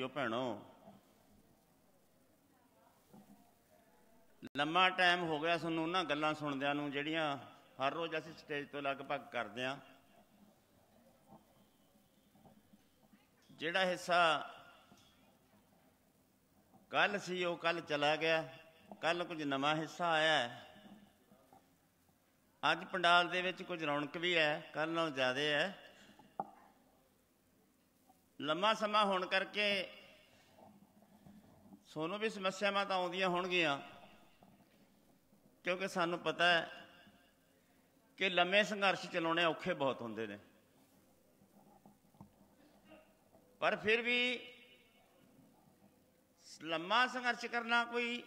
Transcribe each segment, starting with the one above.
ਯੋ ਭੈਣੋ ਲੰਮਾ ਟਾਈਮ ਹੋ ਗਿਆ ਸਾਨੂੰ ਉਹਨਾਂ ਗੱਲਾਂ ਸੁਣਦਿਆਂ ਨੂੰ ਜਿਹੜੀਆਂ ਹਰ ਰੋਜ਼ ਅਸੀਂ ਸਟੇਜ ਤੋਂ ਲਗਭਗ ਕਰਦੇ ਆਂ ਜਿਹੜਾ ਹਿੱਸਾ ਕੱਲ ਸੀ ਉਹ ਕੱਲ ਚਲਾ ਗਿਆ ਕੱਲ ਕੁਝ ਨਵਾਂ ਹਿੱਸਾ ਆਇਆ ਹੈ ਅੱਜ ਪੰਡਾਲ ਦੇ ਵਿੱਚ ਕੁਝ ਰੌਣਕ ਵੀ ਹੈ ਕੱਲ ਨਾਲੋਂ ਜ਼ਿਆਦਾ ਹੈ ਲੰਮਾ ਸਮਾਂ ਹੋਣ ਕਰਕੇ ਸੋਨੋ ਵੀ ਸਮੱਸਿਆਵਾਂ ਤਾਂ ਆਉਂਦੀਆਂ ਹੋਣਗੀਆਂ ਕਿਉਂਕਿ ਸਾਨੂੰ ਪਤਾ ਹੈ ਕਿ ਲੰਮੇ ਸੰਘਰਸ਼ ਚਲਾਉਣੇ ਔਖੇ ਬਹੁਤ ਹੁੰਦੇ ਨੇ ਪਰ ਫਿਰ ਵੀ ਲੰਮਾ ਸੰਘਰਸ਼ ਕਰਨਾ ਕੋਈ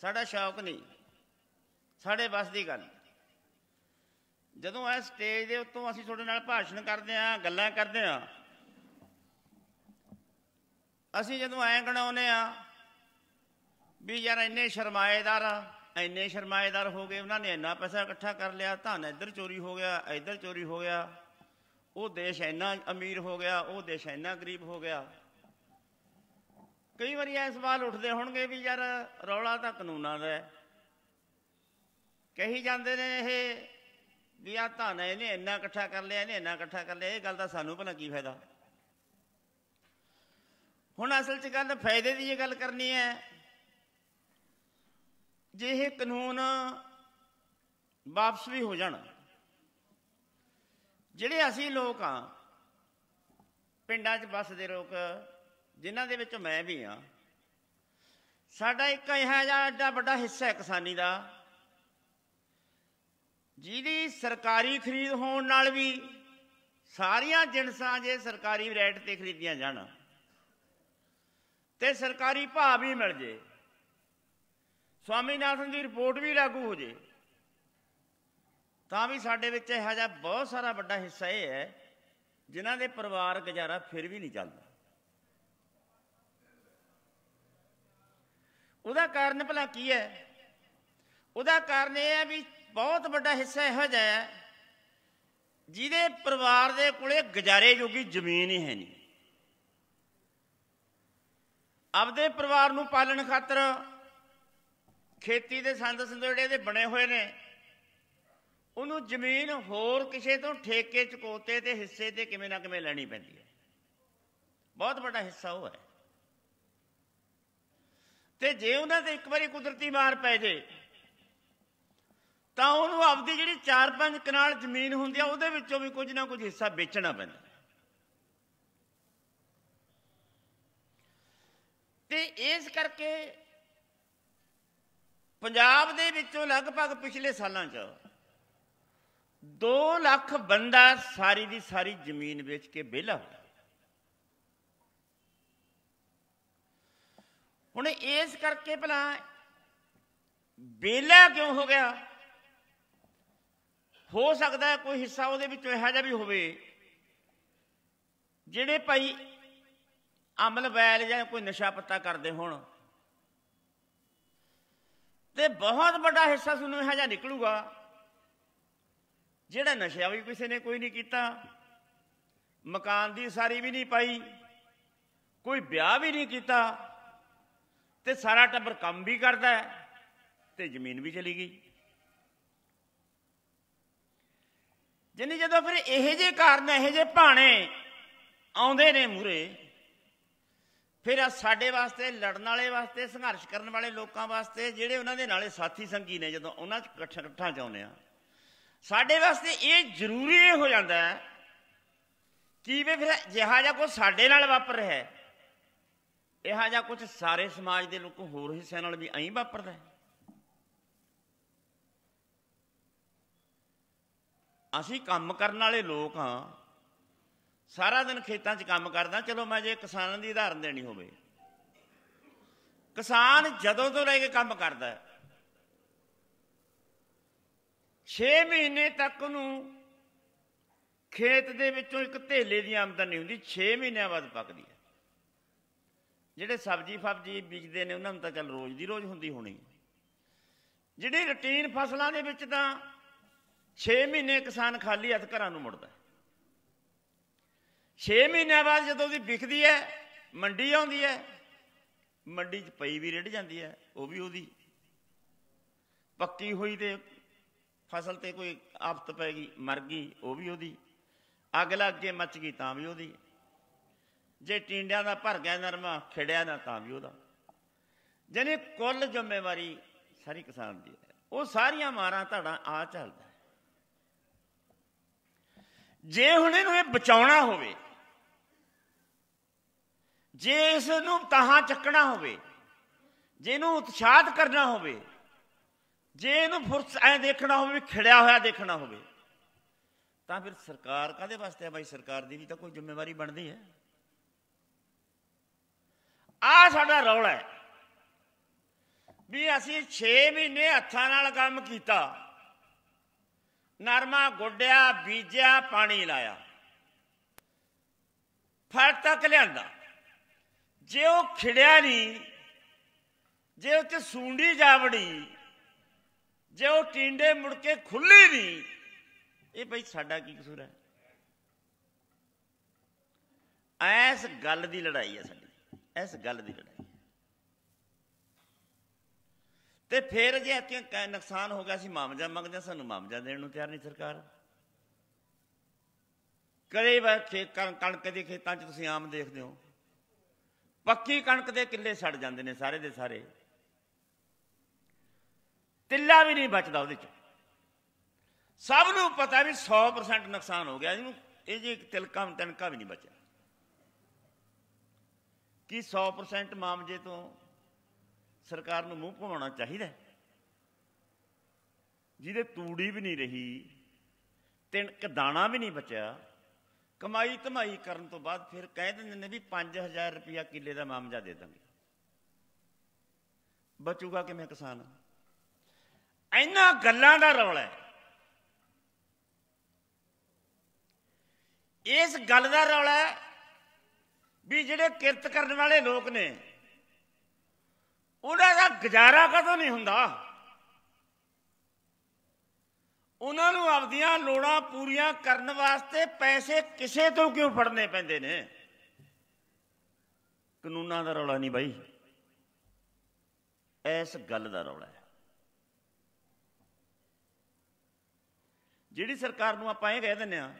ਸਾਡਾ ਸ਼ੌਕ ਨਹੀਂ ਸਾਡੇ ਬਸ ਦੀ ਗੱਲ ਜਦੋਂ ਇਹ ਸਟੇਜ ਦੇ ਉੱਤੋਂ ਅਸੀਂ ਤੁਹਾਡੇ ਨਾਲ ਭਾਸ਼ਣ ਕਰਦੇ ਆਂ ਗੱਲਾਂ ਕਰਦੇ ਆਂ ਅਸੀਂ ਜਦੋਂ ਐ ਗਣਾਉਨੇ ਆ ਵੀ ਯਾਰ ਇੰਨੇ ਸ਼ਰਮਾਏਦਾਰ ਇੰਨੇ ਸ਼ਰਮਾਏਦਾਰ ਹੋ ਗਏ ਉਹਨਾਂ ਨੇ ਇੰਨਾ ਪੈਸਾ ਇਕੱਠਾ ਕਰ ਲਿਆ ਧਨ ਇੱਧਰ ਚੋਰੀ ਹੋ ਗਿਆ ਇੱਧਰ ਚੋਰੀ ਹੋ ਗਿਆ ਉਹ ਦੇਸ਼ ਇੰਨਾ ਅਮੀਰ ਹੋ ਗਿਆ ਉਹ ਦੇਸ਼ ਇੰਨਾ ਗਰੀਬ ਹੋ ਗਿਆ ਕਈ ਵਾਰੀ ਇਹ ਸਵਾਲ ਉੱਠਦੇ ਹੋਣਗੇ ਵੀ ਯਾਰ ਰੌਲਾ ਤਾਂ ਕਾਨੂੰਨਾਂ ਦਾ ਹੈ ਕਹੀ ਜਾਂਦੇ ਨੇ ਇਹ ਵੀ ਆ ਧਨ ਇਹਨੇ ਇੰਨਾ ਇਕੱਠਾ ਕਰ ਲਿਆ ਇਹਨੇ ਇੰਨਾ ਇਕੱਠਾ ਕਰ ਲਿਆ ਇਹ ਗੱਲ ਦਾ ਸਾਨੂੰ ਭਲਾ ਕੀ ਫਾਇਦਾ ਹੁਣ ਅਸਲ 'ਚ ਗੱਲ ਫਾਇਦੇ ਦੀ ਇਹ ਗੱਲ ਕਰਨੀ ਹੈ ਜੇ ਇਹ ਕਾਨੂੰਨ ਵਾਪਸ ਵੀ ਹੋ ਜਾਣ ਜਿਹੜੇ ਅਸੀਂ ਲੋਕ ਆ ਪਿੰਡਾਂ 'ਚ ਵੱਸਦੇ ਲੋਕ ਜਿਨ੍ਹਾਂ ਦੇ ਵਿੱਚ ਮੈਂ ਵੀ ਆ ਸਾਡਾ ਇੱਕ ਇਹੋ ਜਿਹਾ ਐਡਾ ਵੱਡਾ ਹਿੱਸਾ ਹੈ ਕਿਸਾਨੀ ਦਾ ਜਿਹਦੀ ਸਰਕਾਰੀ ਖਰੀਦ ਹੋਣ ਨਾਲ ਵੀ ਸਾਰੀਆਂ ਜਿਣਸਾਂ ਜੇ ਸਰਕਾਰੀ ਰੇਟ ਤੇ ਖਰੀਦੀਆਂ ਜਾਣ ਤੇ ਸਰਕਾਰੀ ਭਾਅ ਵੀ ਮਿਲ ਜੇ ਨਾਥਨ ਦੀ ਰਿਪੋਰਟ ਵੀ ਲਾਗੂ ਹੋ ਜੇ ਤਾਂ ਵੀ ਸਾਡੇ ਵਿੱਚ ਇਹ ਜਿਹਾ ਬਹੁਤ ਸਾਰਾ ਵੱਡਾ ਹਿੱਸਾ ਇਹ ਹੈ ਜਿਨ੍ਹਾਂ ਦੇ ਪਰਿਵਾਰ ਗੁਜ਼ਾਰਾ ਫਿਰ ਵੀ ਨਹੀਂ ਚੱਲਦਾ ਉਹਦਾ ਕਾਰਨ ਭਲਾ ਕੀ ਹੈ ਉਹਦਾ ਕਾਰਨ ਇਹ ਹੈ ਵੀ ਬਹੁਤ ਵੱਡਾ ਹਿੱਸਾ ਇਹੋ ਜਿਹਾ ਹੈ ਜਿਹਦੇ ਪਰਿਵਾਰ ਦੇ ਕੋਲੇ ਗੁਜ਼ਾਰੇ ਜੋਗੀ ਜ਼ਮੀਨ ਹੀ ਹੈ ਨਹੀਂ ਆਪਦੇ ਪਰਿਵਾਰ ਨੂੰ ਪਾਲਣ ਖਾਤਰ ਖੇਤੀ ਦੇ ਸੰਦ ਸੰਦੋੜੇ ਦੇ ਬਣੇ ਹੋਏ ਨੇ ਉਹਨੂੰ ਜ਼ਮੀਨ ਹੋਰ ਕਿਸੇ ਤੋਂ ਠੇਕੇ ਚਕੋਤੇ ਤੇ ਹਿੱਸੇ ਤੇ ਕਿਵੇਂ ਨਾ ਕਿਵੇਂ ਲੈਣੀ ਪੈਂਦੀ ਹੈ ਬਹੁਤ ਵੱਡਾ ਹਿੱਸਾ ਉਹ ਹੈ ਤੇ ਜੇ ਉਹਨਾਂ ਤੇ ਇੱਕ ਵਾਰੀ ਕੁਦਰਤੀ ਮਾਰ ਪੈ ਜੇ ਤਾਂ ਉਹਨੂੰ ਆਪਦੀ ਜਿਹੜੀ 4-5 ਕਨਾਲ ਜ਼ਮੀਨ ਹੁੰਦੀ ਆ ਉਹਦੇ ਵਿੱਚੋਂ ਵੀ ਕੁਝ ਨਾ ਕੁਝ ਹਿੱਸਾ ਵੇਚਣਾ ਪੈਂਦਾ ਤੇ ਇਸ ਕਰਕੇ ਪੰਜਾਬ ਦੇ ਵਿੱਚੋਂ ਲਗਭਗ ਪਿਛਲੇ ਸਾਲਾਂ 'ਚ 2 ਲੱਖ ਬੰਦਾ ਸਾਰੀ ਦੀ ਸਾਰੀ ਜ਼ਮੀਨ ਵੇਚ ਕੇ ਹੋ ਹੋਇਆ ਹੁਣ ਇਸ ਕਰਕੇ ਭਲਾ ਬਿਲਾ ਕਿਉਂ ਹੋ ਗਿਆ ਹੋ ਸਕਦਾ ਕੋਈ ਹਿੱਸਾ ਉਹਦੇ ਵਿੱਚੋਂ ਇਹੋ ਜਿਹਾ ਵੀ ਹੋਵੇ ਜਿਹੜੇ ਭਾਈ ਅਮਲ ਵੈਲ ਜਾਂ ਕੋਈ ਨਸ਼ਾ ਪੱਤਾ ਕਰਦੇ ਹੋਣ ਤੇ ਬਹੁਤ ਵੱਡਾ ਹਿੱਸਾ ਤੁਹਾਨੂੰ ਇਹ ਜਾਂ ਨਿਕਲੂਗਾ ਜਿਹੜਾ ਨਸ਼ਾ ਵੀ ਕਿਸੇ ਨੇ ਕੋਈ ਨਹੀਂ ਕੀਤਾ ਮਕਾਨ ਦੀ ਸਾਰੀ ਵੀ ਨਹੀਂ ਪਾਈ ਕੋਈ ਵਿਆਹ ਵੀ ਨਹੀਂ ਕੀਤਾ ਤੇ ਸਾਰਾ ਟੱਬਰ ਕੰਮ ਵੀ ਕਰਦਾ ਤੇ ਜ਼ਮੀਨ ਵੀ ਚਲੀ ਗਈ ਜਿੰਨੇ ਜਦੋਂ ਫਿਰ ਇਹੋ ਜਿਹੇ ਕਾਰਨ ਇਹੋ ਜਿਹੇ ਭਾਣੇ ਆਉਂਦੇ ਨੇ ਮੂਰੇ ਫਿਰ ਆ ਸਾਡੇ ਵਾਸਤੇ ਲੜਨ ਵਾਲੇ ਵਾਸਤੇ ਸੰਘਰਸ਼ ਕਰਨ ਵਾਲੇ ਲੋਕਾਂ ਵਾਸਤੇ ਜਿਹੜੇ ਉਹਨਾਂ ਦੇ ਨਾਲੇ ਸਾਥੀ ਸੰਗੀ ਨੇ ਜਦੋਂ ਉਹਨਾਂ ਚ ਇਕੱਠਾ ਇਕੱਠਾ ਚਾਉਂਦੇ ਆ ਸਾਡੇ ਵਾਸਤੇ ਇਹ ਜ਼ਰੂਰੀ ਹੋ ਜਾਂਦਾ ਹੈ ਕਿ ਵੀ ਫਿਰ ਜਿਹਾ ਜਾਂ ਕੋਈ ਸਾਡੇ ਨਾਲ ਵਾਪਰ ਰਿਹਾ ਹੈ ਇਹਾ ਜਾਂ ਕੁਝ ਸਾਰੇ ਸਮਾਜ ਦੇ ਲੋਕ ਹੋਰ ਹਿੱਸਿਆਂ ਨਾਲ ਵੀ ਐਂ ਵਾਪਰਦਾ ਹੈ ਅਸੀਂ ਕੰਮ ਕਰਨ ਵਾਲੇ ਲੋਕ ਹਾਂ ਸਾਰਾ ਦਿਨ ਖੇਤਾਂ 'ਚ ਕੰਮ ਕਰਦਾ ਚਲੋ ਮੈਂ ਜੇ ਕਿਸਾਨਾਂ ਦੀ ਧਾਰਨ ਦੇਣੀ ਹੋਵੇ ਕਿਸਾਨ ਜਦੋਂ ਤੋਂ ਲੈ ਕੇ ਕੰਮ ਕਰਦਾ ਹੈ 6 ਮਹੀਨੇ ਤੱਕ ਨੂੰ ਖੇਤ ਦੇ ਵਿੱਚੋਂ ਇੱਕ ਥੇਲੇ ਦੀ ਆਮਦਨੀ ਹੁੰਦੀ 6 ਮਹੀਨਿਆਂ ਬਾਅਦ ਪੱਕਦੀ ਹੈ ਜਿਹੜੇ ਸਬਜ਼ੀ ਫਬਜੀ ਬੀਜਦੇ ਨੇ ਉਹਨਾਂ ਨੂੰ ਤਾਂ ਚੱਲ ਰੋਜ਼ ਦੀ ਰੋਜ਼ ਹੁੰਦੀ ਹੋਣੀ ਜਿਹੜੀ ਰੁਟੀਨ ਫਸਲਾਂ ਦੇ ਵਿੱਚ ਤਾਂ 6 ਮਹੀਨੇ ਕਿਸਾਨ ਖਾਲੀ ਹੱਥ ਘਰਾਂ ਨੂੰ ਮੁੜਦਾ ਹੈ 6 ਮਹੀਨਿਆਂ ਬਾਅਦ ਜਦੋਂ ਦੀ ਵਿਕਦੀ ਹੈ ਮੰਡੀ ਆਉਂਦੀ ਹੈ ਮੰਡੀ 'ਚ ਪਈ ਵੀ ਰਿੜ ਜਾਂਦੀ ਹੈ ਉਹ ਵੀ ਉਹਦੀ ਪੱਕੀ ਹੋਈ ਤੇ ਫਸਲ ਤੇ ਕੋਈ ਆਫਤ ਪੈ ਗਈ ਮਰ ਗਈ ਉਹ ਵੀ ਉਹਦੀ ਅੱਗ ਲੱਗ ਕੇ ਮੱਚ ਗਈ ਤਾਂ ਵੀ ਉਹਦੀ ਜੇ ਟਿੰਡਿਆਂ ਦਾ ਭਰ ਗਿਆ ਨਰਮਾ ਖਿੜਿਆ ਨਾ ਤਾਂ ਵੀ ਉਹਦਾ ਜਿਹਨੇ ਕੁੱਲ ਜ਼ਿੰਮੇਵਾਰੀ ਸਾਰੀ ਕਿਸਾਨ ਦੀ ਹੈ ਉਹ ਸਾਰੀਆਂ ਮਾਰਾਂ ਧੜਾਂ ਆ ਚੱਲਦਾ ਜੇ ਹੁਣ ਇਹਨੂੰ ਇਹ ਬਚਾਉਣਾ ਹੋਵੇ ਜੇ ਇਸ ਨੂੰ ਤਾਹਾਂ ਚੱਕਣਾ ਹੋਵੇ ਜੇ ਇਹਨੂੰ ਉਤਸ਼ਾਹਤ ਕਰਨਾ ਹੋਵੇ ਜੇ ਇਹਨੂੰ ਫੁਰਸ ਐ ਦੇਖਣਾ ਹੋਵੇ ਖਿੜਿਆ ਹੋਇਆ ਦੇਖਣਾ ਹੋਵੇ ਤਾਂ ਫਿਰ ਸਰਕਾਰ ਕਾਦੇ ਵਾਸਤੇ ਹੈ ਭਾਈ ਸਰਕਾਰ ਦੀ ਵੀ ਤਾਂ ਕੋਈ ਜ਼ਿੰਮੇਵਾਰੀ ਬਣਦੀ ਹੈ ਆ ਸਾਡਾ ਰੌਲਾ ਹੈ ਵੀ ਅਸੀਂ 6 ਮਹੀਨੇ ਹੱਥਾਂ ਨਾਲ ਕੰਮ ਕੀਤਾ ਨਰਮਾ ਗੋਡਿਆ ਬੀਜਿਆ ਪਾਣੀ ਲਾਇਆ ਫਲ ਤੱਕ ਲਿਆਂਦਾ ਜੇ ਉਹ ਖਿੜਿਆ ਨਹੀਂ ਜੇ ਤੇ ਸੂੰਡੀ ਜਾਵੜੀ ਜੇ ਉਹ ਟਿੰਡੇ ਮੁੜ ਕੇ ਖੁੱਲੀ ਨਹੀਂ ਇਹ ਭਈ ਸਾਡਾ ਕੀ ਕਸੂਰ ਹੈ ਐਸ ਗੱਲ ਦੀ ਲੜਾਈ ਹੈ ਸਾਡੀ ਐਸ ਗੱਲ ਦੀ ਲੜਾਈ ਤੇ ਫਿਰ ਜੇ ਕਾ ਨੁਕਸਾਨ ਹੋ ਗਿਆ ਸੀ ਮਾਮਜਾ ਮੰਗਦੇ ਸਾਨੂੰ ਮਾਮਜਾ ਦੇਣ ਨੂੰ ਤਿਆਰ ਨਹੀਂ ਸਰਕਾਰ ਕਰੇ ਵਾਰ ਖੇਤ ਕਣਕ ਦੇ ਖੇਤਾਂ 'ਚ ਤੁਸੀਂ ਆਮ ਦੇਖਦੇ ਹੋ ਪੱਕੀ ਕਣਕ ਦੇ ਕਿੱਲੇ ਛੱਡ ਜਾਂਦੇ ਨੇ ਸਾਰੇ ਦੇ ਸਾਰੇ ਤਿੱਲਾ ਵੀ ਨਹੀਂ ਬਚਦਾ ਉਹਦੇ ਚ ਸਭ ਨੂੰ ਪਤਾ ਵੀ 100% ਨੁਕਸਾਨ ਹੋ ਗਿਆ ਇਹਨੂੰ ਇਹ ਜੀ ਇੱਕ ਤਿਲਕਾ ਤਨਕਾ ਵੀ ਨਹੀਂ ਬਚਿਆ ਕੀ 100% ਮਾਮਜੇ ਤੋਂ ਸਰਕਾਰ ਨੂੰ ਮੂੰਹ ਪਵਾਉਣਾ ਚਾਹੀਦਾ ਜਿਹਦੇ ਤੂੜੀ ਵੀ ਨਹੀਂ ਰਹੀ ਤਿੰਨ ਕ ਦਾਣਾ ਵੀ ਨਹੀਂ ਬਚਿਆ ਕਮਾਈ ਧਮਾਈ ਕਰਨ ਤੋਂ ਬਾਅਦ ਫਿਰ ਕਹਿ ਦਿੰਦੇ ਨੇ ਵੀ 5000 ਰੁਪਇਆ ਕਿੱਲੇ ਦਾ ਮਾਮਜਾ ਦੇ ਦਾਂਗੇ ਬਚੂਗਾ ਕਿਵੇਂ ਕਿਸਾਨ ਐਨਾ ਗੱਲਾਂ ਦਾ ਰੌਲਾ ਇਸ ਗੱਲ ਦਾ ਰੌਲਾ ਵੀ ਜਿਹੜੇ ਕਿਰਤ ਕਰਨ ਵਾਲੇ ਲੋਕ ਨੇ ਉਹਨਾਂ ਦਾ ਗੁਜ਼ਾਰਾ ਕਦੋਂ ਨਹੀਂ ਹੁੰਦਾ ਉਹਨਾਂ ਨੂੰ ਆਪਦੀਆਂ ਲੋੜਾਂ ਪੂਰੀਆਂ ਕਰਨ ਵਾਸਤੇ ਪੈਸੇ ਕਿਸੇ ਤੋਂ ਕਿਉਂ ਫੜਨੇ ਪੈਂਦੇ ਨੇ ਕਾਨੂੰਨਾਂ ਦਾ ਰੌਲਾ ਨਹੀਂ ਬਾਈ ਇਸ ਗੱਲ ਦਾ ਰੌਲਾ ਹੈ ਜਿਹੜੀ ਸਰਕਾਰ ਨੂੰ ਆਪਾਂ ਇਹ ਕਹਿ ਦਿੰਨੇ ਆ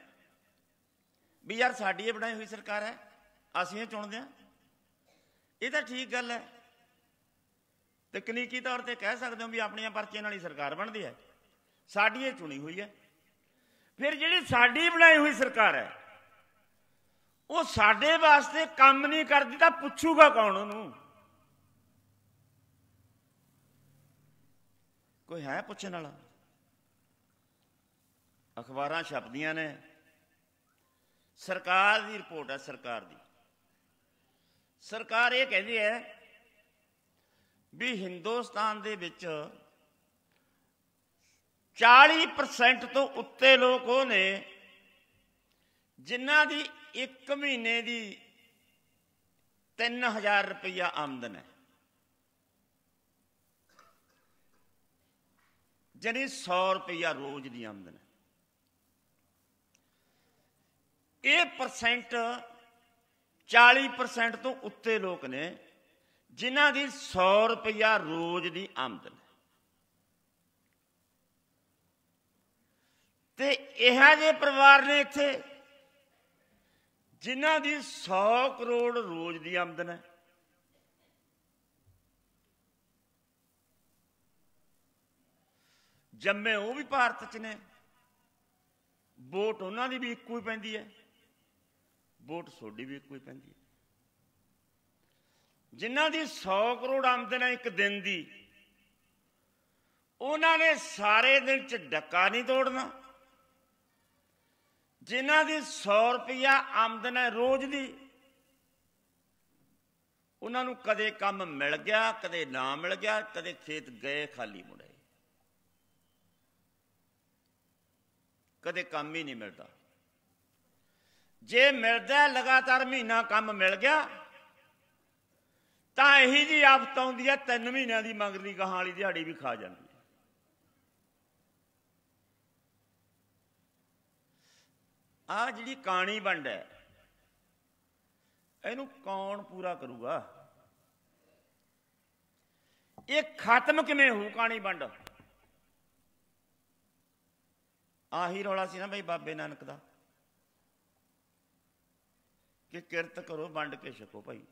ਵੀ ਯਾਰ ਸਾਡੀ ਇਹ ਬਣਾਈ ਹੋਈ ਸਰਕਾਰ ਹੈ ਅਸੀਂ ਇਹ ਚੁਣਦੇ ਆ ਇਹ ਤਾਂ ਠੀਕ ਗੱਲ ਹੈ ਤਕਨੀਕੀ ਤੌਰ ਤੇ ਕਹਿ ਸਕਦੇ ਹਾਂ ਵੀ ਆਪਣੀਆਂ ਪਰਚੀਆਂ ਨਾਲ ਹੀ ਸਰਕਾਰ ਬਣਦੀ ਹੈ ਸਾਡੀ ਇਹ ਚੁਣੀ ਹੋਈ ਹੈ ਫਿਰ ਜਿਹੜੀ ਸਾਡੀ ਬਣਾਈ ਹੋਈ ਸਰਕਾਰ ਹੈ ਉਹ ਸਾਡੇ ਵਾਸਤੇ ਕੰਮ ਨਹੀਂ ਕਰਦੀ ਤਾਂ ਪੁੱਛੂਗਾ ਕੌਣ ਉਹਨੂੰ ਕੋਈ ਹੈ ਪੁੱਛਣ ਵਾਲਾ ਅਖਬਾਰਾਂ ਛਪਦੀਆਂ ਨੇ ਸਰਕਾਰ ਦੀ ਰਿਪੋਰਟ ਹੈ ਸਰਕਾਰ ਦੀ ਸਰਕਾਰ ਇਹ ਕਹਿੰਦੀ ਹੈ ਵੀ ਹਿੰਦੁਸਤਾਨ ਦੇ ਵਿੱਚ 40% ਤੋਂ ਉੱਤੇ ਲੋਕ ਉਹ ਨੇ ਜਿਨ੍ਹਾਂ ਦੀ 1 ਮਹੀਨੇ ਦੀ 3000 ਰੁਪਇਆ ਆਮਦਨ ਹੈ ਜਿਹੜੀ 100 ਰੁਪਇਆ ਰੋਜ਼ ਦੀ ਆਮਦਨ ਹੈ ਇਹ ਪਰਸੈਂਟ 40% ਤੋਂ ਉੱਤੇ ਲੋਕ ਨੇ ਜਿਨ੍ਹਾਂ ਦੀ 100 ਰੁਪਇਆ ਰੋਜ਼ ਦੀ ਆਮਦਨ ਤੇ ਇਹਾ ਜੇ ਪਰਿਵਾਰ ਨੇ ਇੱਥੇ ਜਿਨ੍ਹਾਂ ਦੀ 100 ਕਰੋੜ ਰੋਜ਼ ਦੀ ਆਮਦਨ ਹੈ ਜੰਮੇ ਉਹ ਵੀ ਭਾਰਤ 'ਚ ਨੇ ਵੋਟ ਉਹਨਾਂ ਦੀ ਵੀ ਇੱਕੋ ਹੀ ਪੈਂਦੀ ਹੈ ਵੋਟ ਸੋਡੀ ਵੀ ਇੱਕੋ ਹੀ ਪੈਂਦੀ ਹੈ ਜਿਨ੍ਹਾਂ ਦੀ 100 ਕਰੋੜ ਆਮਦਨ ਹੈ ਇੱਕ ਦਿਨ ਦੀ ਉਹਨਾਂ ਨੇ ਸਾਰੇ ਦਿਨ 'ਚ ਡੱਕਾ ਨਹੀਂ ਤੋੜਨਾ ਜਿਨ੍ਹਾਂ ਦੀ 100 ਰੁਪਇਆ ਆਮਦਨ ਹੈ ਰੋਜ਼ ਦੀ ਉਹਨਾਂ ਨੂੰ ਕਦੇ ਕੰਮ ਮਿਲ ਗਿਆ ਕਦੇ ਨਾ ਮਿਲ ਗਿਆ ਕਦੇ ਖੇਤ ਗਏ ਖਾਲੀ ਮੁੜੇ ਕਦੇ ਕੰਮ ਹੀ ਨਹੀਂ ਮਿਲਦਾ ਜੇ ਮਿਲਦਾ ਲਗਾਤਾਰ ਮਹੀਨਾ ਕੰਮ ਮਿਲ ਗਿਆ ਤਾਂ ਇਹੀ ਜੀ ਆਫਤ ਆਉਂਦੀ ਹੈ 3 ਮਹੀਨਿਆਂ ਦੀ ਮੰਗਲੀ ਗਾਹਾਂ ਵਾਲੀ ਦਿਹਾੜੀ ਵੀ ਖਾ ਜਾਂਦੀ ਆ ਜਿਹੜੀ ਕਾਣੀ ਵੰਡ ਹੈ ਇਹਨੂੰ ਕੌਣ ਪੂਰਾ ਕਰੂਗਾ ਇਹ ਖਤਮ ਕਿਵੇਂ ਹੋਊ ਕਾਣੀ ਵੰਡ ਆਹੀ ਰੋਲਾ ਸੀ ਨਾ ਬਈ ਬਾਬੇ ਨਾਨਕ ਦਾ ਕਿ ਕਿਰਤ ਕਰੋ ਵੰਡ ਕੇ ਛਕੋ ਭਾਈ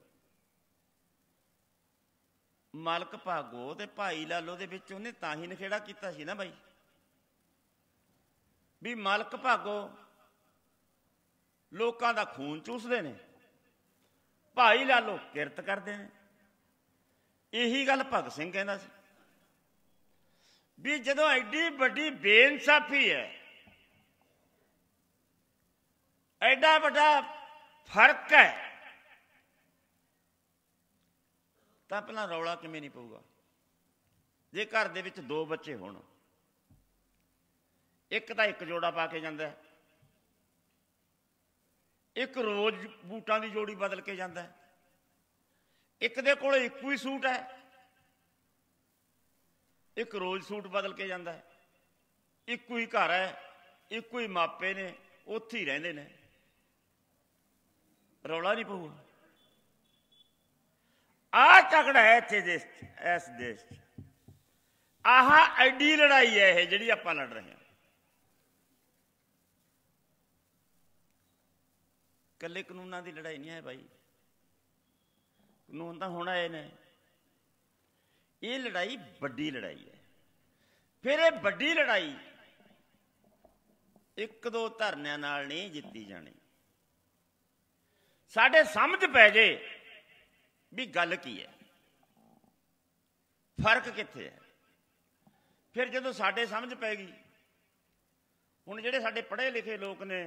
ਮਾਲਕ ਭਾਗੋ ਤੇ ਭਾਈ ਲਾਲੋ ਦੇ ਵਿੱਚ ਉਹਨੇ ਤਾਂ ਹੀ ਨਖੇੜਾ ਕੀਤਾ ਸੀ ਨਾ ਬਾਈ ਵੀ ਮਾਲਕ ਭਾਗੋ ਲੋਕਾਂ ਦਾ ਖੂਨ ਚੂਸਦੇ ਨੇ ਭਾਈ ਲਾਲੋ ਕਿਰਤ ਕਰਦੇ ਨੇ ਇਹੀ ਗੱਲ ਭਗਤ ਸਿੰਘ ਕਹਿੰਦਾ ਸੀ ਵੀ ਜਦੋਂ ਐਡੀ ਵੱਡੀ ਬੇਇਨਸਾਫੀ ਹੈ ਐਡਾ ਵੱਡਾ ਫਰਕ ਹੈ ਤਾਂ ਪਹਿਲਾਂ ਰੌਲਾ ਕਿਵੇਂ ਨਹੀਂ ਪਊਗਾ ਜੇ ਘਰ ਦੇ ਵਿੱਚ ਦੋ ਬੱਚੇ ਹੋਣ ਇੱਕ ਤਾਂ ਇੱਕ ਜੋੜਾ ਪਾ ਕੇ ਜਾਂਦਾ ਹੈ ਇੱਕ ਰੋਜ਼ ਬੂਟਾਂ ਦੀ ਜੋੜੀ ਬਦਲ ਕੇ ਜਾਂਦਾ ਇੱਕ ਦੇ ਕੋਲ ਇੱਕੋ ਹੀ ਸੂਟ ਹੈ ਇੱਕ ਰੋਜ਼ ਸੂਟ ਬਦਲ ਕੇ ਜਾਂਦਾ ਇੱਕੋ ਹੀ ਘਰ ਹੈ ਇੱਕੋ ਹੀ ਮਾਪੇ ਨੇ ਉੱਥੇ ਹੀ ਰਹਿੰਦੇ ਨੇ ਰੌਲਾ ਨਹੀਂ ਪਊ ਆ ਟਕੜਾ ਹੈ ਇੱਥੇ ਦੇਸ਼ ਇਸ ਦੇਸ਼ ਆਹ ਐਡੀ ਲੜਾਈ ਹੈ ਇਹ ਜਿਹੜੀ ਆਪਾਂ ਲੜ ਰਹੇ ਹਾਂ ਕੱਲੇ ਕਾਨੂੰਨਾਂ ਦੀ ਲੜਾਈ ਨਹੀਂ ਹੈ ਭਾਈ ਕਾਨੂੰਨ ਤਾਂ ਹੁਣ ਆਏ ਨੇ ਇਹ ਲੜਾਈ ਵੱਡੀ ਲੜਾਈ ਹੈ ਫਿਰ ਇਹ ਵੱਡੀ ਲੜਾਈ ਇੱਕ ਦੋ ਧਰਨਿਆਂ ਨਾਲ ਨਹੀਂ ਜਿੱਤੀ ਜਾਣੀ ਸਾਡੇ ਸਮਝ ਪੈ ਜੇ ਵੀ ਗੱਲ ਕੀ ਹੈ ਫਰਕ ਕਿੱਥੇ ਹੈ ਫਿਰ ਜਦੋਂ ਸਾਡੇ ਸਮਝ ਪੈ ਗਈ ਹੁਣ ਜਿਹੜੇ ਸਾਡੇ ਪੜ੍ਹੇ ਲਿਖੇ ਲੋਕ ਨੇ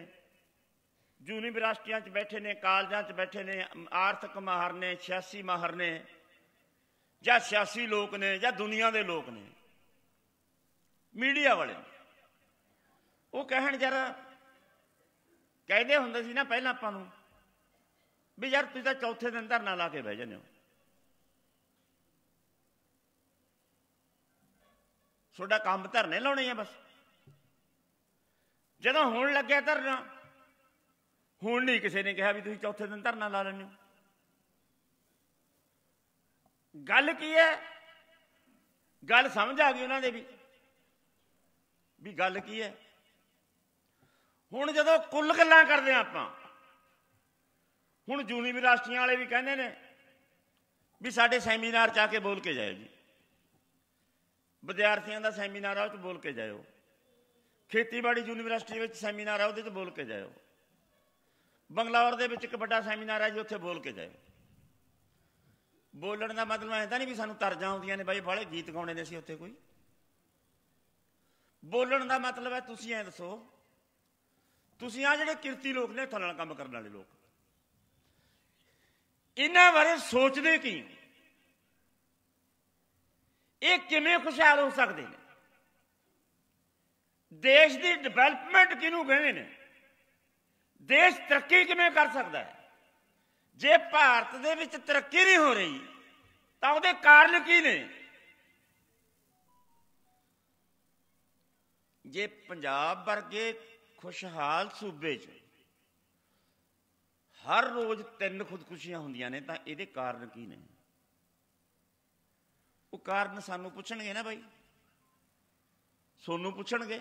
ਯੂਨੀਵਰਸਿਟੀਆਂ 'ਚ ਬੈਠੇ ਨੇ ਕਾਲਜਾਂ 'ਚ ਬੈਠੇ ਨੇ ਆਰਥਿਕ ਮਾਹਰ ਨੇ ਸਿਆਸੀ ਮਾਹਰ ਨੇ ਜਾਂ ਸਿਆਸੀ ਲੋਕ ਨੇ ਜਾਂ ਦੁਨੀਆ ਦੇ ਲੋਕ ਨੇ ਮੀਡੀਆ ਵਾਲੇ ਉਹ ਕਹਿਣ ਯਾਰ ਕਹਿੰਦੇ ਹੁੰਦੇ ਸੀ ਨਾ ਪਹਿਲਾਂ ਆਪਾਂ ਨੂੰ ਵੀ ਯਾਰ ਤੁਸੀਂ ਤਾਂ ਚੌਥੇ ਦਿਨ ਧਰਨਾ ਲਾ ਕੇ ਬਹਿ ਜਾਂਦੇ ਹੋ ਤੁਹਾਡਾ ਕੰਮ ਧਰਨੇ ਲਾਉਣੇ ਆ ਬਸ ਜਦੋਂ ਹੁਣ ਲੱਗਿਆ ਧਰਨਾ ਹੁਣ ਨਹੀਂ ਕਿਸੇ ਨੇ ਕਿਹਾ ਵੀ ਤੁਸੀਂ ਚੌਥੇ ਦਿਨ ਧਰਨਾ ਲਾ ਲੈਣੇ ਗੱਲ ਕੀ ਹੈ ਗੱਲ ਸਮਝ ਆ ਗਈ ਉਹਨਾਂ ਦੇ ਵੀ ਵੀ ਗੱਲ ਕੀ ਹੈ ਹੁਣ ਜਦੋਂ ਕੁੱਲ ਗੱਲਾਂ ਕਰਦੇ ਆ ਆਪਾਂ ਹੁਣ ਯੂਨੀਵਰਸਿਟੀਆਂ ਵਾਲੇ ਵੀ ਕਹਿੰਦੇ ਨੇ ਵੀ ਸਾਡੇ ਸੈਮੀਨਾਰ ਚ ਆ ਕੇ ਬੋਲ ਕੇ ਜਾਇਓ ਜੀ ਵਿਦਿਆਰਥੀਆਂ ਦਾ ਸੈਮੀਨਾਰ ਆ ਉਹ ਚ ਬੋਲ ਕੇ ਜਾਇਓ ਖੇਤੀਬਾੜੀ ਯੂਨੀਵਰਸਿਟੀ ਵਿੱਚ ਸੈਮੀਨਾਰ ਆ ਉਹਦੇ ਚ ਬੋਲ ਕੇ ਜਾਇਓ ਬੰਗਲੌਰ ਦੇ ਵਿੱਚ ਇੱਕ ਵੱਡਾ ਸੈਮੀਨਾਰ ਹੈ ਜੀ ਉੱਥੇ ਬੋਲ ਕੇ ਗਏ ਬੋਲਣ ਦਾ ਮਤਲਬ ਐਂਦਾ ਨਹੀਂ ਵੀ ਸਾਨੂੰ ਤਰਜਾ ਆਉਂਦੀਆਂ ਨੇ ਬਾਈ ਬਾਲੇ ਗੀਤ ਗਾਉਣੇ ਨੇ ਸੀ ਉੱਥੇ ਕੋਈ ਬੋਲਣ ਦਾ ਮਤਲਬ ਹੈ ਤੁਸੀਂ ਐਂ ਦੱਸੋ ਤੁਸੀਂ ਆ ਜਿਹੜੇ ਕਿਰਤੀ ਲੋਕ ਨੇ ਥੱਲਣ ਕੰਮ ਕਰਨ ਵਾਲੇ ਲੋਕ ਇਹਨਾਂ ਬਾਰੇ ਸੋਚਦੇ ਕੀ ਇਹ ਕਿਵੇਂ ਖੁਸ਼ਹਾਲ ਹੋ ਸਕਦੇ ਨੇ ਦੇਸ਼ ਦੀ ਡਿਵੈਲਪਮੈਂਟ ਕਿਹਨੂੰ ਕਹਿੰਦੇ ਨੇ ਦੇਸ਼ ਤਰੱਕੀ ਕਿਵੇਂ ਕਰ ਸਕਦਾ ਹੈ ਜੇ ਭਾਰਤ ਦੇ ਵਿੱਚ ਤਰੱਕੀ ਨਹੀਂ ਹੋ ਰਹੀ ਤਾਂ ਉਹਦੇ ਕਾਰਨ ਕੀ ਨੇ ਜੇ ਪੰਜਾਬ ਵਰਗੇ ਖੁਸ਼ਹਾਲ ਸੂਬੇ 'ਚ ਹਰ ਰੋਜ਼ ਤਿੰਨ ਖੁਦਕੁਸ਼ੀਆਂ ਹੁੰਦੀਆਂ ਨੇ ਤਾਂ ਇਹਦੇ ਕਾਰਨ ਕੀ ਨੇ ਉਹ ਕਾਰਨ ਸਾਨੂੰ ਪੁੱਛਣਗੇ ਨਾ ਬਾਈ ਸੋਨੂੰ ਪੁੱਛਣਗੇ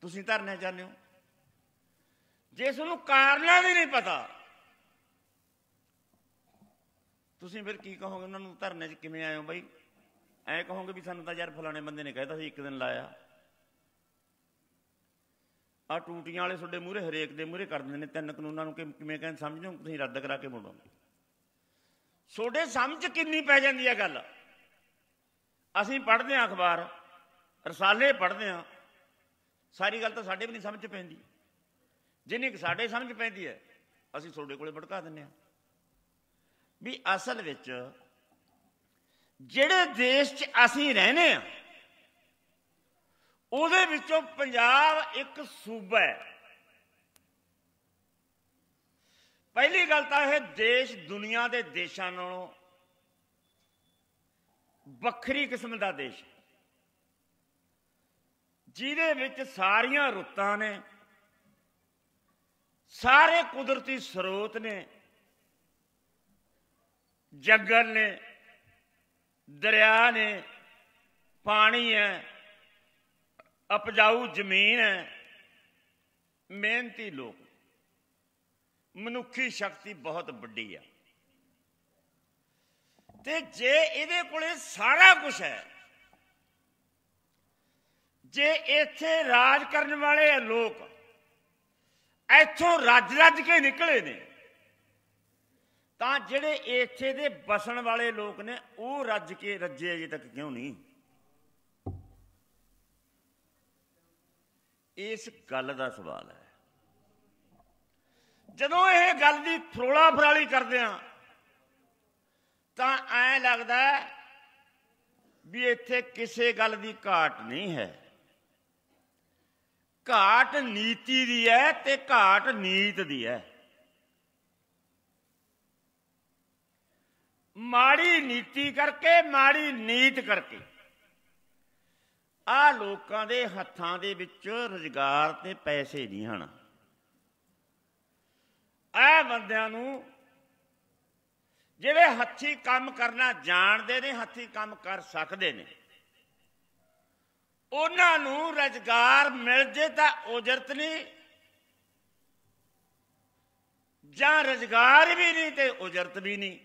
ਤੁਸੀਂ ਧਰਨੇ ਜਾਂਦੇ ਹੋ ਜੇ ਤੁਹਾਨੂੰ ਕਾਰਨਾਂ ਵੀ ਨਹੀਂ ਪਤਾ ਤੁਸੀਂ ਫਿਰ ਕੀ ਕਹੋਗੇ ਉਹਨਾਂ ਨੂੰ ਧਰਨੇ 'ਚ ਕਿਵੇਂ ਆਇਓ ਬਾਈ ਐ ਕਹੋਗੇ ਵੀ ਸਾਨੂੰ ਤਾਂ ਯਾਰ ਫਲਾਣੇ ਬੰਦੇ ਨੇ ਕਹਿਤਾ ਸੀ ਇੱਕ ਦਿਨ ਲਾਇਆ ਆ ਟੂਟੀਆਂ ਵਾਲੇ ਤੁਹਾਡੇ ਮੂਹਰੇ ਹਰੇਕ ਦੇ ਮੂਹਰੇ ਕਰ ਦਿੰਦੇ ਨੇ ਤਿੰਨ ਕਾਨੂੰਨਾਂ ਨੂੰ ਕਿਵੇਂ ਕਹਿੰਦੇ ਸਮਝੋ ਤੁਸੀਂ ਰੱਦ ਕਰਾ ਕੇ ਮੋੜੋ ਛੋਡੇ ਸਮਝ ਕਿੰਨੀ ਪੈ ਜਾਂਦੀ ਹੈ ਗੱਲ ਅਸੀਂ ਪੜ੍ਹਦੇ ਆ ਅਖਬਾਰ ਰਸਾਲੇ ਪੜ੍ਹਦੇ ਆ ਸਾਰੀ ਗੱਲ ਤਾਂ ਸਾਡੇ ਵੀ ਨਹੀਂ ਸਮਝ ਪੈਂਦੀ ਜਿੰਨੀ ਕਿ ਸਾਡੇ ਸਮਝ ਪੈਂਦੀ ਹੈ ਅਸੀਂ ਤੁਹਾਡੇ ਕੋਲੇ ਭਟਕਾ ਦਿੰਨੇ ਆ ਵੀ ਅਸਲ ਵਿੱਚ ਜਿਹੜੇ ਦੇਸ਼ 'ਚ ਅਸੀਂ ਰਹਿੰਦੇ ਆ ਉਹਦੇ ਵਿੱਚੋਂ ਪੰਜਾਬ ਇੱਕ ਸੂਬਾ ਹੈ ਪਹਿਲੀ ਗੱਲ ਤਾਂ ਇਹ ਦੇਸ਼ ਦੁਨੀਆ ਦੇ ਦੇਸ਼ਾਂ ਨਾਲੋਂ ਵੱਖਰੀ ਕਿਸਮ ਦਾ ਦੇਸ਼ ਹੈ ਜਿਹਦੇ ਵਿੱਚ ਸਾਰੀਆਂ ਰੁੱਤਾਂ ਨੇ ਸਾਰੇ ਕੁਦਰਤੀ ਸਰੋਤ ਨੇ ਜੰਗਲ ਨੇ ਦਰਿਆ ਨੇ ਪਾਣੀ ਹੈ ਉਪਜਾਊ ਜ਼ਮੀਨ ਹੈ ਮਿਹਨਤੀ ਲੋਕ ਮਨੁੱਖੀ ਸ਼ਕਤੀ ਬਹੁਤ ਵੱਡੀ ਆ ਤੇ ਜੇ ਇਹਦੇ ਕੋਲੇ ਸਾਰਾ ਕੁਝ ਹੈ ਜੇ ਇੱਥੇ ਰਾਜ ਕਰਨ ਵਾਲੇ ਲੋਕ ਇੱਥੋਂ ਰੱਜ-ਰੱਜ ਕੇ ਨਿਕਲੇ ਨੇ ਤਾਂ ਜਿਹੜੇ ਇੱਥੇ ਦੇ ਬਸਣ ਵਾਲੇ ਲੋਕ ਨੇ ਉਹ ਰੱਜ ਕੇ ਰੱਜੇ ਅਜੇ ਤੱਕ ਕਿਉਂ ਨਹੀਂ ਇਸ ਗੱਲ ਦਾ ਸਵਾਲ ਹੈ ਜਦੋਂ ਇਹ ਗੱਲ ਦੀ ਫਰੋਲਾ ਫਰਾਲੀ ਕਰਦੇ ਆ ਤਾਂ ਐ ਲੱਗਦਾ ਵੀ ਇੱਥੇ ਕਿਸੇ ਗੱਲ ਦੀ ਘਾਟ ਨਹੀਂ ਹੈ ਘਾਟ ਨੀਤੀ ਦੀ ਹੈ ਤੇ ਘਾਟ ਨੀਤ ਦੀ ਹੈ ਮਾੜੀ ਨੀਤੀ ਕਰਕੇ ਮਾੜੀ ਨੀਤ ਕਰਕੇ ਆ ਲੋਕਾਂ ਦੇ ਹੱਥਾਂ ਦੇ ਵਿੱਚ ਰੋਜ਼ਗਾਰ ਤੇ ਪੈਸੇ ਨਹੀਂ ਹਨ ਆ ਬੰਦਿਆਂ ਨੂੰ ਜਿਹੜੇ ਹੱਥੀ ਕੰਮ ਕਰਨਾ ਜਾਣਦੇ ਨੇ ਹੱਥੀ ਕੰਮ ਕਰ ਸਕਦੇ ਨੇ ਉਹਨਾਂ ਨੂੰ ਰਜਗਾਰ ਮਿਲ ਜੇ ਤਾਂ ਉਜਰਤ ਨਹੀਂ ਜਾਂ ਰਜਗਾਰ ਵੀ ਨਹੀਂ ਤੇ ਉਜਰਤ ਵੀ ਨਹੀਂ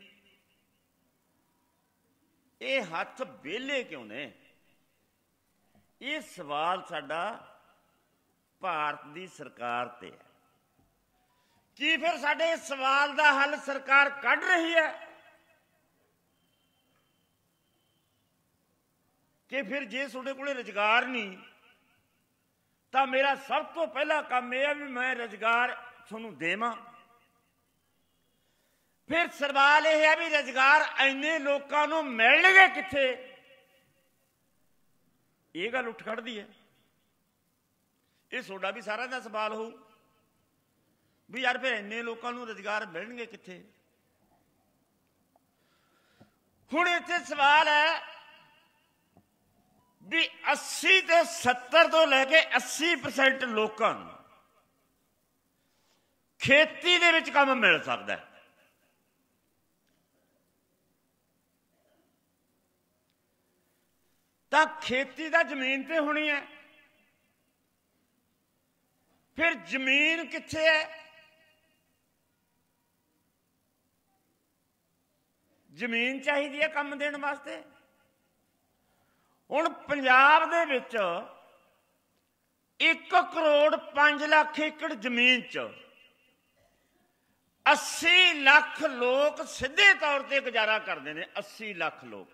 ਇਹ ਹੱਥ ਵਿਹਲੇ ਕਿਉਂ ਨੇ ਇਹ ਸਵਾਲ ਸਾਡਾ ਭਾਰਤ ਦੀ ਸਰਕਾਰ ਤੇ ਹੈ ਕੀ ਫਿਰ ਸਾਡੇ ਸਵਾਲ ਦਾ ਹੱਲ ਸਰਕਾਰ ਕੱਢ ਰਹੀ ਹੈ ਕਿ ਫਿਰ ਜੇ ਤੁਹਾਡੇ ਕੋਲੇ ਰੁਜ਼ਗਾਰ ਨਹੀਂ ਤਾਂ ਮੇਰਾ ਸਭ ਤੋਂ ਪਹਿਲਾ ਕੰਮ ਇਹ ਹੈ ਵੀ ਮੈਂ ਰੁਜ਼ਗਾਰ ਤੁਹਾਨੂੰ ਦੇਵਾਂ ਫਿਰ ਸਰਵਾਲ ਇਹ ਹੈ ਵੀ ਰੁਜ਼ਗਾਰ ਐਨੇ ਲੋਕਾਂ ਨੂੰ ਮਿਲਣਗੇ ਕਿੱਥੇ ਇਹ ਗੱਲ ਉੱਠ ਖੜਦੀ ਹੈ ਇਹ ਤੁਹਾਡਾ ਵੀ ਸਾਰਿਆਂ ਦਾ ਸਵਾਲ ਹੋਊ ਵੀ ਯਾਰ ਫਿਰ ਇੰਨੇ ਲੋਕਾਂ ਨੂੰ ਰੋਜ਼ਗਾਰ ਮਿਲਣਗੇ ਕਿੱਥੇ ਹੁਣ ਇੱਥੇ ਸਵਾਲ ਹੈ ਵੀ 80 ਤੇ 70 ਤੋਂ ਲੈ ਕੇ 80% ਲੋਕਾਂ ਨੂੰ ਖੇਤੀ ਦੇ ਵਿੱਚ ਕੰਮ ਮਿਲ ਸਕਦਾ ਹੈ ਤਾਂ ਖੇਤੀ ਦਾ ਜ਼ਮੀਨ ਤੇ ਹੋਣੀ ਹੈ ਫਿਰ ਜ਼ਮੀਨ ਕਿੱਥੇ ਹੈ ਜ਼ਮੀਨ ਚਾਹੀਦੀ ਹੈ ਕੰਮ ਦੇਣ ਵਾਸਤੇ ਹੁਣ ਪੰਜਾਬ ਦੇ ਵਿੱਚ 1 ਕਰੋੜ 5 ਲੱਖ ਏਕੜ ਜ਼ਮੀਨ 'ਚ 80 ਲੱਖ ਲੋਕ ਸਿੱਧੇ ਤੌਰ ਤੇ ਗੁਜ਼ਾਰਾ ਕਰਦੇ ਨੇ 80 ਲੱਖ ਲੋਕ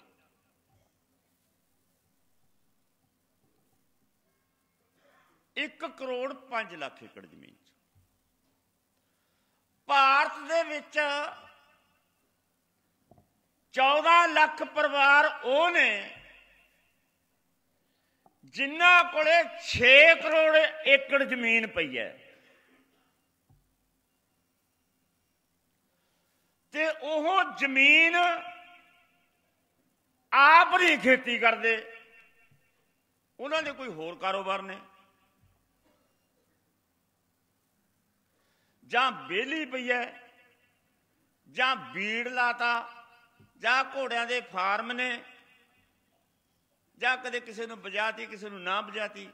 ਇੱਕ ਕਰੋੜ 5 ਲੱਖ ਏਕੜ ਜ਼ਮੀਨ ਚ ਭਾਰਤ ਦੇ ਵਿੱਚ 14 ਲੱਖ ਪਰਿਵਾਰ ਉਹ ਨੇ ਜਿਨ੍ਹਾਂ ਕੋਲੇ 6 ਕਰੋੜ ਏਕੜ ਜ਼ਮੀਨ ਪਈ ਹੈ ਤੇ ਉਹ ਜ਼ਮੀਨ ਆਪ ਨਹੀਂ ਖੇਤੀ ਕਰਦੇ ਉਹਨਾਂ ਦੇ ਕੋਈ ਹੋਰ ਕਾਰੋਬਾਰ ਨੇ ਜਾਂ ਬੇਲੀ ਪਈ ਹੈ ਜਾਂ ਬੀੜ ਲਾਤਾ ਜਾਂ ਘੋੜਿਆਂ ਦੇ ਫਾਰਮ ਨੇ ਜਾਂ ਕਦੇ ਕਿਸੇ ਨੂੰ ਬਜਾਤੀ ਕਿਸੇ ਨੂੰ ਨਾ ਬਜਾਤੀ